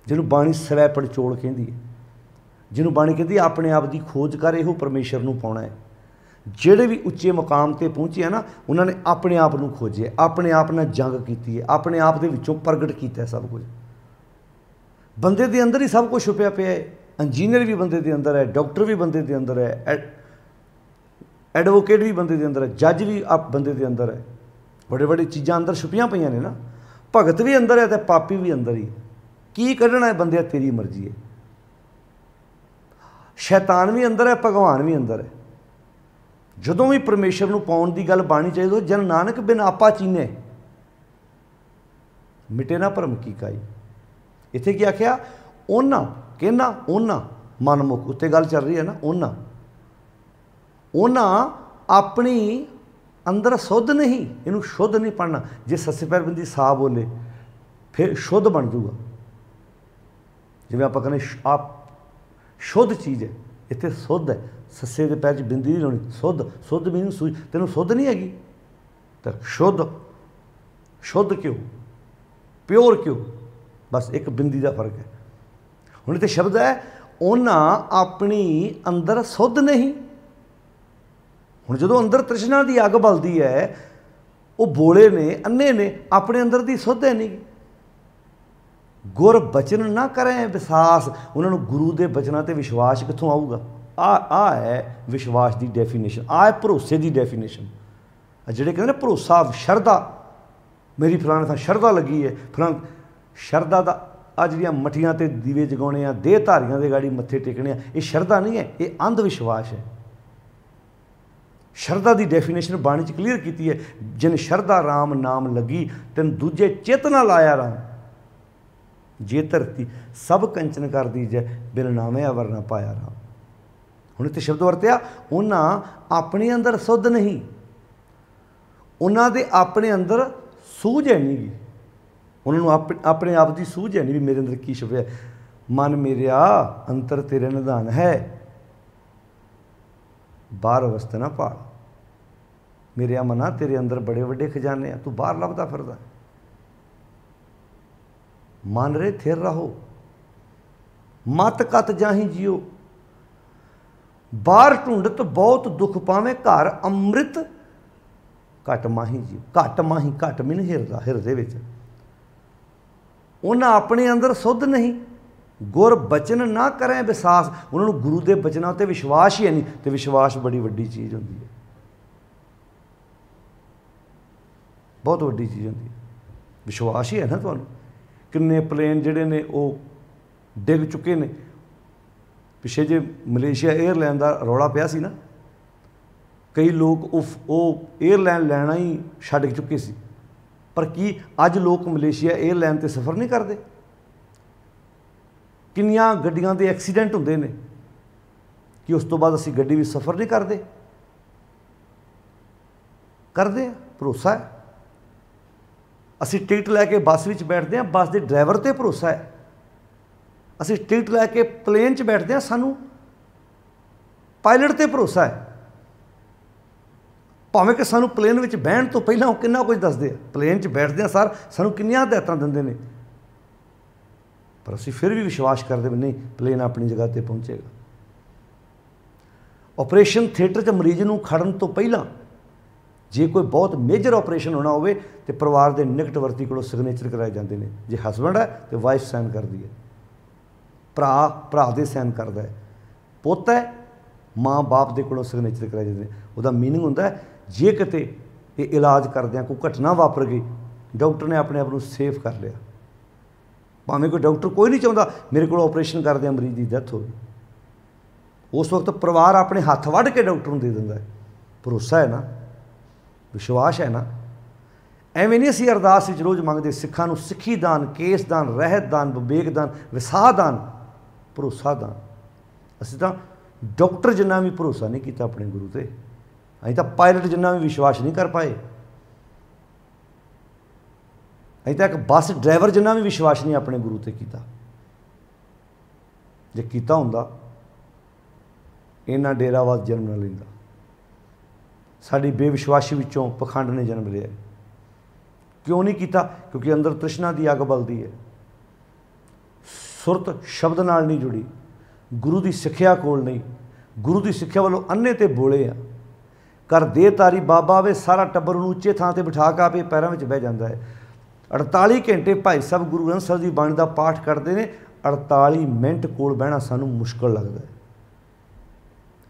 ਜਿਹਨੂੰ ਬਾਣੀ ਸਵੈ ਪੜਚੋਲ ਕਹਿੰਦੀ ਹੈ ਜਿਹਨੂੰ ਬਾਣੀ ਕਹਿੰਦੀ ਆਪਣੇ ਆਪ ਦੀ ਖੋਜ ਕਰ ਇਹੋ ਪਰਮੇਸ਼ਰ ਨੂੰ ਪਾਉਣਾ ਹੈ ਜਿਹੜੇ ਵੀ ਉੱਚੇ ਮਕਾਮ ਤੇ ਪਹੁੰਚੇ ਹਨ ਉਹਨਾਂ ਨੇ ਆਪਣੇ ਆਪ ਨੂੰ ਖੋਜਿਆ ਆਪਣੇ ਆਪ ਨਾਲ ਜੰਗ ਕੀਤੀ ਹੈ ਆਪਣੇ ਆਪ ਦੇ ਵਿੱਚੋਂ ਪ੍ਰਗਟ ਕੀਤਾ ਸਭ ਕੁਝ ਬੰਦੇ ਦੇ ਅੰਦਰ ਹੀ ਸਭ ਕੁਝ ਛੁਪਿਆ ਪਿਆ ਹੈ ਇੰਜੀਨੀਅਰ ਵੀ ਬੰਦੇ ਦੇ ਅੰਦਰ ਹੈ ਡਾਕਟਰ ਵੀ ਬੰਦੇ ਦੇ ਅੰਦਰ ਹੈ ਐਡਵੋਕੇਟ ਵੀ ਬੰਦੇ ਦੇ ਅੰਦਰ ਹੈ ਜੱਜ ਵੀ ਆਪ ਬੰਦੇ ਦੇ ਅੰਦਰ ਹੈ ਵੱਡੇ ਵੱਡੇ ਚੀਜ਼ਾਂ ਅੰਦਰ ਛੁਪੀਆਂ ਪਈਆਂ ਨੇ ਨਾ ਭਗਤ ਵੀ ਅੰਦਰ ਹੈ ਤੇ ਪਾਪੀ ਵੀ ਅੰਦਰ ਹੀ ਕੀ ਕੱਢਣਾ ਹੈ ਬੰਦਿਆ ਤੇਰੀ ਮਰਜ਼ੀ ਹੈ ਸ਼ੈਤਾਨ ਵੀ ਅੰਦਰ ਹੈ ਭਗਵਾਨ ਵੀ ਅੰਦਰ ਹੈ ਜਦੋਂ ਵੀ ਪਰਮੇਸ਼ਰ ਨੂੰ ਪਾਉਣ ਦੀ ਗੱਲ ਬਾਣੀ ਚਾਹੀਦੀ ਹੋ ਜਨ ਨਾਨਕ ਬਿਨ ਆਪਾ ਚੀਨੇ ਮਿਟੇ ਨਾ ਪਰਮ ਕੀ ਕਾਈ ਇੱਥੇ ਕੀ ਆਖਿਆ ਉਹਨਾਂ ਕਹਿੰਦਾ ਉਹਨਾਂ ਮਨਮੁਖ ਉੱਤੇ ਗੱਲ ਚੱਲ ਰਹੀ ਹੈ ਨਾ ਉਹਨਾਂ ਉਹਨਾਂ ਆਪਣੀ ਅੰਦਰ ਸੁੱਧ ਨਹੀਂ ਇਹਨੂੰ ਸ਼ੁੱਧ ਨਹੀਂ ਪੜਨਾ ਜੇ ਸੱਸੇ ਪੈਰ ਬੰਦੀ ਸਾ ਬੋਲੇ ਫਿਰ ਸ਼ੁੱਧ ਬਣ ਜਾਊਗਾ ਜਿਵੇਂ ਆਪਾਂ ਕਹਿੰਦੇ ਆਪ ਸ਼ੁੱਧ ਚੀਜ਼ ਹੈ ਇੱਥੇ ਸੁੱਧ ਹੈ ਸੱਸੇ ਦੇ ਪੈਰ 'ਚ ਬਿੰਦੀ ਨਹੀਂ ਲਾਉਣੀ ਸੁੱਧ ਸੁੱਧ ਮੀਨ ਸੂਝ ਤੈਨੂੰ ਸੁੱਧ ਨਹੀਂ ਹੈਗੀ ਤਾਂ ਸ਼ੁੱਧ ਸ਼ੁੱਧ ਕਿਉਂ ਪਿਓਰ ਕਿਉਂ ਬਸ ਇੱਕ ਬਿੰਦੀ ਦਾ ਫਰਕ ਹੈ ਹੁਣ ਇਹ ਤੇ ਸ਼ਬਦ ਹੈ ਉਹਨਾਂ ਆਪਣੀ ਅੰਦਰ ਸੁੱਧ ਨਹੀਂ ਹੁਣ ਜਦੋਂ ਅੰਦਰ ਤ੍ਰਿਸ਼ਨਾ ਦੀ ਅੱਗ ਬਲਦੀ ਹੈ ਉਹ ਬੋਲੇ ਨੇ ਅੰਨੇ ਨੇ ਆਪਣੇ ਅੰਦਰ ਦੀ ਸੁੱਧ ਹੈ ਨਹੀਂ ਗੁਰ ਬਚਨ ਨਾ ਕਰੇ ਵਿਸਾਸ ਉਹਨਾਂ ਨੂੰ ਗੁਰੂ ਦੇ ਬਚਨਾਂ ਤੇ ਵਿਸ਼ਵਾਸ ਕਿੱਥੋਂ ਆਊਗਾ ਆ ਆ ਹੈ ਵਿਸ਼ਵਾਸ ਦੀ ਡੈਫੀਨੇਸ਼ਨ ਆ ਹੈ ਭਰੋਸੇ ਦੀ ਡੈਫੀਨੇਸ਼ਨ ਜਿਹੜੇ ਕਹਿੰਦੇ ਨੇ ਭਰੋਸਾ ਸ਼ਰਧਾ ਮੇਰੀ ਫਲਾਣੇ ਤਾਂ ਸ਼ਰਧਾ ਲੱਗੀ ਹੈ ਫਲਾਣ ਸ਼ਰਧਾ ਦਾ ਆ ਜਿਹੜੀਆਂ ਮਠੀਆਂ ਤੇ ਦੀਵੇ ਜਗਾਉਣੇ ਆ ਦੇਹ ਧਾਰੀਆਂ ਦੇ ਗਾੜੀ ਮੱਥੇ ਟੇਕਣੇ ਆ ਇਹ ਸ਼ਰਧਾ ਨਹੀਂ ਹੈ ਇਹ ਅੰਧ ਵਿਸ਼ਵਾਸ ਹੈ ਸ਼ਰਧਾ ਦੀ ਡੈਫੀਨੇਸ਼ਨ ਬਾਣੀ ਚ ਕਲੀਅਰ ਕੀਤੀ ਹੈ ਜਿਨ ਸ਼ਰਧਾ ਰਾਮ ਨਾਮ ਲੱਗੀ ਤੈਨ ਦੂਜੇ ਚੇਤਨਾ ਲਾਇਆ ਰਾਮ ਜੇ ਧਰਤੀ ਸਭ ਕੰਚਨ ਕਰਦੀ ਜੈ ਬਿਨ ਨਾਮੇ ਅਵਰ ਨਾ ਪਾਇਆ ਰਾਮ ਹੁਣ ਇੱਥੇ ਸ਼ਬਦ ਵਰਤਿਆ ਉਹਨਾਂ ਆਪਣੇ ਅੰਦਰ ਸੁੱਧ ਨਹੀਂ ਉਹਨਾਂ ਦੇ ਆਪਣੇ ਅੰਦਰ ਸੂਝ ਹੈ ਨਹੀਂ ਉਹਨਾਂ ਨੂੰ ਆਪਣੇ ਆਪ ਦੀ ਸੂਝ ਹੈ ਨਹੀਂ ਵੀ ਮੇਰੇ ਅੰਦਰ ਕੀ ਛੁਪਿਆ ਮਨ ਮੇਰਿਆ ਅੰਤਰ ਤੇਰੇ ਨਿਧਾਨ ਹੈ ਬਾਹਰ ਵਸਤ ਨਾ ਪਾੜ ਮੇਰਿਆ ਮਨਾ ਤੇਰੇ ਅੰਦਰ ਬੜੇ ਵੱਡੇ ਖਜ਼ਾਨੇ ਆ ਤੂੰ ਬਾਹਰ ਲੱਭਦਾ ਫਿਰਦਾ ਮਨ ਰੇ ਥਿਰ ਰਹੋ ਮਤ ਕਤ ਜਾਹੀ ਜਿਓ ਬਾਹਰ ਢੁੰਡਤ ਬਹੁਤ ਦੁੱਖ ਪਾਵੇਂ ਘਰ ਅੰਮ੍ਰਿਤ ਘਟ ਮਾਹੀ ਜੀ ਘਟ ਮਾਹੀ ਘਟ ਮਿਨ ਹਿਰਦਾ ਹਿਰਦੇ ਵਿੱਚ ਉਹਨਾਂ ਆਪਣੇ ਅੰਦਰ ਸੁੱਧ ਨਹੀਂ ਗੁਰ ਬਚਨ ਨਾ ਕਰੇ ਵਿਸ਼ਵਾਸ ਉਹਨਾਂ ਨੂੰ ਗੁਰੂ ਦੇ ਬਚਨਾਂ ਤੇ ਵਿਸ਼ਵਾਸ ਹੀ ਨਹੀਂ ਤੇ ਵਿਸ਼ਵਾਸ ਬੜੀ ਵੱਡੀ ਚੀਜ਼ ਹੁੰਦੀ ਹੈ ਬਹੁਤ ਵੱਡੀ ਚੀਜ਼ ਹੁੰਦੀ ਹੈ ਵਿਸ਼ਵਾਸ ਹੀ ਹੈ ਨਾ ਤੁਹਾਨੂੰ ਕਿੰਨੇ ਪਲੇਨ ਜਿਹੜੇ ਨੇ ਉਹ ਡਿੱਗ ਚੁੱਕੇ ਨੇ ਪਿੱਛੇ ਜੇ ਮਲੇਸ਼ੀਆ 에ਅਰਲਾਈਨ ਦਾ ਰੌਲਾ ਪਿਆ ਸੀ ਨਾ ਕਈ ਲੋਕ ਉਹ ਉਹ 에ਅਰਲਾਈਨ ਲੈਣਾ ਹੀ ਛੱਡ ਚੁੱਕੇ ਸੀ ਪਰ ਕੀ ਅੱਜ ਲੋਕ ਮਲੇਸ਼ੀਆ 에ਅਰਲਾਈਨ ਤੇ ਸਫ਼ਰ ਨਹੀਂ ਕਰਦੇ ਕਿੰਨੀਆਂ ਗੱਡੀਆਂ ਦੇ ਐਕਸੀਡੈਂਟ ਹੁੰਦੇ ਨੇ ਕਿ ਉਸ ਤੋਂ ਬਾਅਦ ਅਸੀਂ ਗੱਡੀ ਵੀ ਸਫ਼ਰ ਨਹੀਂ ਕਰਦੇ ਕਰਦੇ ਆ ਭਰੋਸਾ ਅਸੀਂ ਟਿਕਟ ਲੈ ਕੇ ਬੱਸ ਵਿੱਚ ਬੈਠਦੇ ਆ ਬੱਸ ਦੇ ਡਰਾਈਵਰ ਤੇ ਭਰੋਸਾ ਹੈ ਅਸੀਂ ਟਿਕਟ ਲੈ ਕੇ ਪਲੇਨ 'ਚ ਬੈਠਦੇ ਆ ਸਾਨੂੰ ਪਾਇਲਟ ਤੇ ਭਰੋਸਾ ਹੈ ਭਾਵੇਂ ਕਿ ਸਾਨੂੰ ਪਲੇਨ ਵਿੱਚ ਬਹਿਣ ਤੋਂ ਪਹਿਲਾਂ ਉਹ ਕਿੰਨਾ ਕੁਝ ਦੱਸਦੇ ਆ ਪਲੇਨ 'ਚ ਬੈਠਦੇ ਆ ਸਰ ਸਾਨੂੰ ਕਿੰਨੀਆਂ ਹਦਾਇਤਾਂ ਦਿੰਦੇ ਨੇ ਪਰ ਅਸੀਂ ਫਿਰ ਵੀ ਵਿਸ਼ਵਾਸ ਕਰਦੇ ਨਹੀਂ ਪਲੇਨ ਆਪਣੀ ਜਗ੍ਹਾ ਤੇ ਪਹੁੰਚੇਗਾ ਆਪਰੇਸ਼ਨ ਥੀਏਟਰ 'ਚ ਮਰੀਜ਼ ਨੂੰ ਖੜਨ ਤੋਂ ਪਹਿਲਾਂ ਜੇ ਕੋਈ ਬਹੁਤ ਮੇਜਰ ਆਪਰੇਸ਼ਨ ਹੋਣਾ ਹੋਵੇ ਤੇ ਪਰਿਵਾਰ ਦੇ ਨਿਕਟਵਰਤੀ ਕੋਲੋਂ ਸਿਗਨੇਚਰ ਕਰਾਏ ਜਾਂਦੇ ਨੇ ਜੇ ਹਸਬੰਡ ਹੈ ਤੇ ਵਾਈਫ ਸਾਈਨ ਕਰਦੀ ਹੈ ਭਰਾ ਭਰਾ ਦੇ ਸਹਿਨ ਕਰਦਾ ਹੈ ਪੁੱਤ ਹੈ ਮਾਂ ਬਾਪ ਦੇ ਕੋਲੋਂ ਸਿਗਨੇਚਰ ਕਰਾਇਆ ਜਾਂਦਾ ਉਹਦਾ मीनिंग ਹੁੰਦਾ ਹੈ ਜੇ ਕਿਤੇ ਇਹ ਇਲਾਜ ਕਰਦਿਆਂ ਕੋਈ ਘਟਨਾ ਵਾਪਰ ਗਈ ਡਾਕਟਰ ਨੇ ਆਪਣੇ ਆਪ ਨੂੰ ਸੇਫ ਕਰ ਲਿਆ ਭਾਵੇਂ ਕੋਈ ਡਾਕਟਰ ਕੋਈ ਨਹੀਂ ਚਾਹੁੰਦਾ ਮੇਰੇ ਕੋਲ ਆਪਰੇਸ਼ਨ ਕਰਦੇ ਆ ਮਰੀਜ਼ ਦੀ ਡੈਥ ਹੋ ਗਈ ਉਸ ਵਕਤ ਪਰਿਵਾਰ ਆਪਣੇ ਹੱਥ ਵੱਢ ਕੇ ਡਾਕਟਰ ਨੂੰ ਦੇ ਦਿੰਦਾ ਹੈ ਭਰੋਸਾ ਹੈ ਨਾ ਵਿਸ਼ਵਾਸ ਹੈ ਨਾ ਐਵੇਂ ਨਹੀਂ ਅਸੀਂ ਅਰਦਾਸ ਵਿੱਚ ਰੋਜ਼ ਮੰਗਦੇ ਸਿੱਖਾਂ ਨੂੰ ਸਿੱਖੀ ਦਾਨ ਕੇਸ ਦਾਨ ਰਹਿਤ ਦਾਨ ਵਿਵੇਕ ਦਾਨ ਵਿਸਾਹ ਦਾਨ ਭਰੋਸਾ ਦਾ ਅਸੀਂ ਤਾਂ ਡਾਕਟਰ ਜਿੰਨਾ ਵੀ ਭਰੋਸਾ ਨਹੀਂ ਕੀਤਾ ਆਪਣੇ ਗੁਰੂ ਤੇ ਅਸੀਂ ਤਾਂ ਪਾਇਲਟ ਜਿੰਨਾ ਵੀ ਵਿਸ਼ਵਾਸ ਨਹੀਂ ਕਰ ਪਾਏ ਅਸੀਂ ਤਾਂ ਇੱਕ ਬੱਸ ਡਰਾਈਵਰ ਜਿੰਨਾ ਵੀ ਵਿਸ਼ਵਾਸ ਨਹੀਂ ਆਪਣੇ ਗੁਰੂ ਤੇ ਕੀਤਾ ਜੇ ਕੀਤਾ ਹੁੰਦਾ ਇਹਨਾਂ ਡੇਰਾਵਾਦ ਜਨਮ ਨਾ ਲੈਂਦਾ ਸਾਡੀ ਬੇਵਿਸ਼ਵਾਸੀ ਵਿੱਚੋਂ ਪਖੰਡ ਨੇ ਜਨਮ ਲਿਆ ਕਿਉਂ ਨਹੀਂ ਕੀਤਾ ਕਿਉਂਕਿ ਅੰਦਰ ਤ੍ਰਿਸ਼ਨਾ ਦੀ ਅੱਗ ਬਲਦੀ ਹੈ ਸੁਰਤ ਸ਼ਬਦ ਨਾਲ ਨਹੀਂ ਜੁੜੀ ਗੁਰੂ ਦੀ ਸਿੱਖਿਆ ਕੋਲ ਨਹੀਂ ਗੁਰੂ ਦੀ ਸਿੱਖਿਆ ਵੱਲੋਂ ਅੰਨੇ ਤੇ ਬੋਲੇ ਆ ਕਰ ਦੇ ਤਾਰੀ ਬਾਬਾ ਵੇ ਸਾਰਾ ਟੱਬਰ ਨੂੰ ਉੱਚੇ ਥਾਂ ਤੇ ਬਿਠਾ ਕੇ ਆਪੇ ਪੈਰਾਂ ਵਿੱਚ ਬਹਿ ਜਾਂਦਾ ਹੈ 48 ਘੰਟੇ ਭਾਈ ਸਾਹਿਬ ਗੁਰੂ ਗ੍ਰੰਥ ਸਾਹਿਬ ਦੀ ਬਾਣੀ ਦਾ ਪਾਠ ਕਰਦੇ ਨੇ 48 ਮਿੰਟ ਕੋਲ ਬਹਿਣਾ ਸਾਨੂੰ ਮੁਸ਼ਕਲ ਲੱਗਦਾ ਹੈ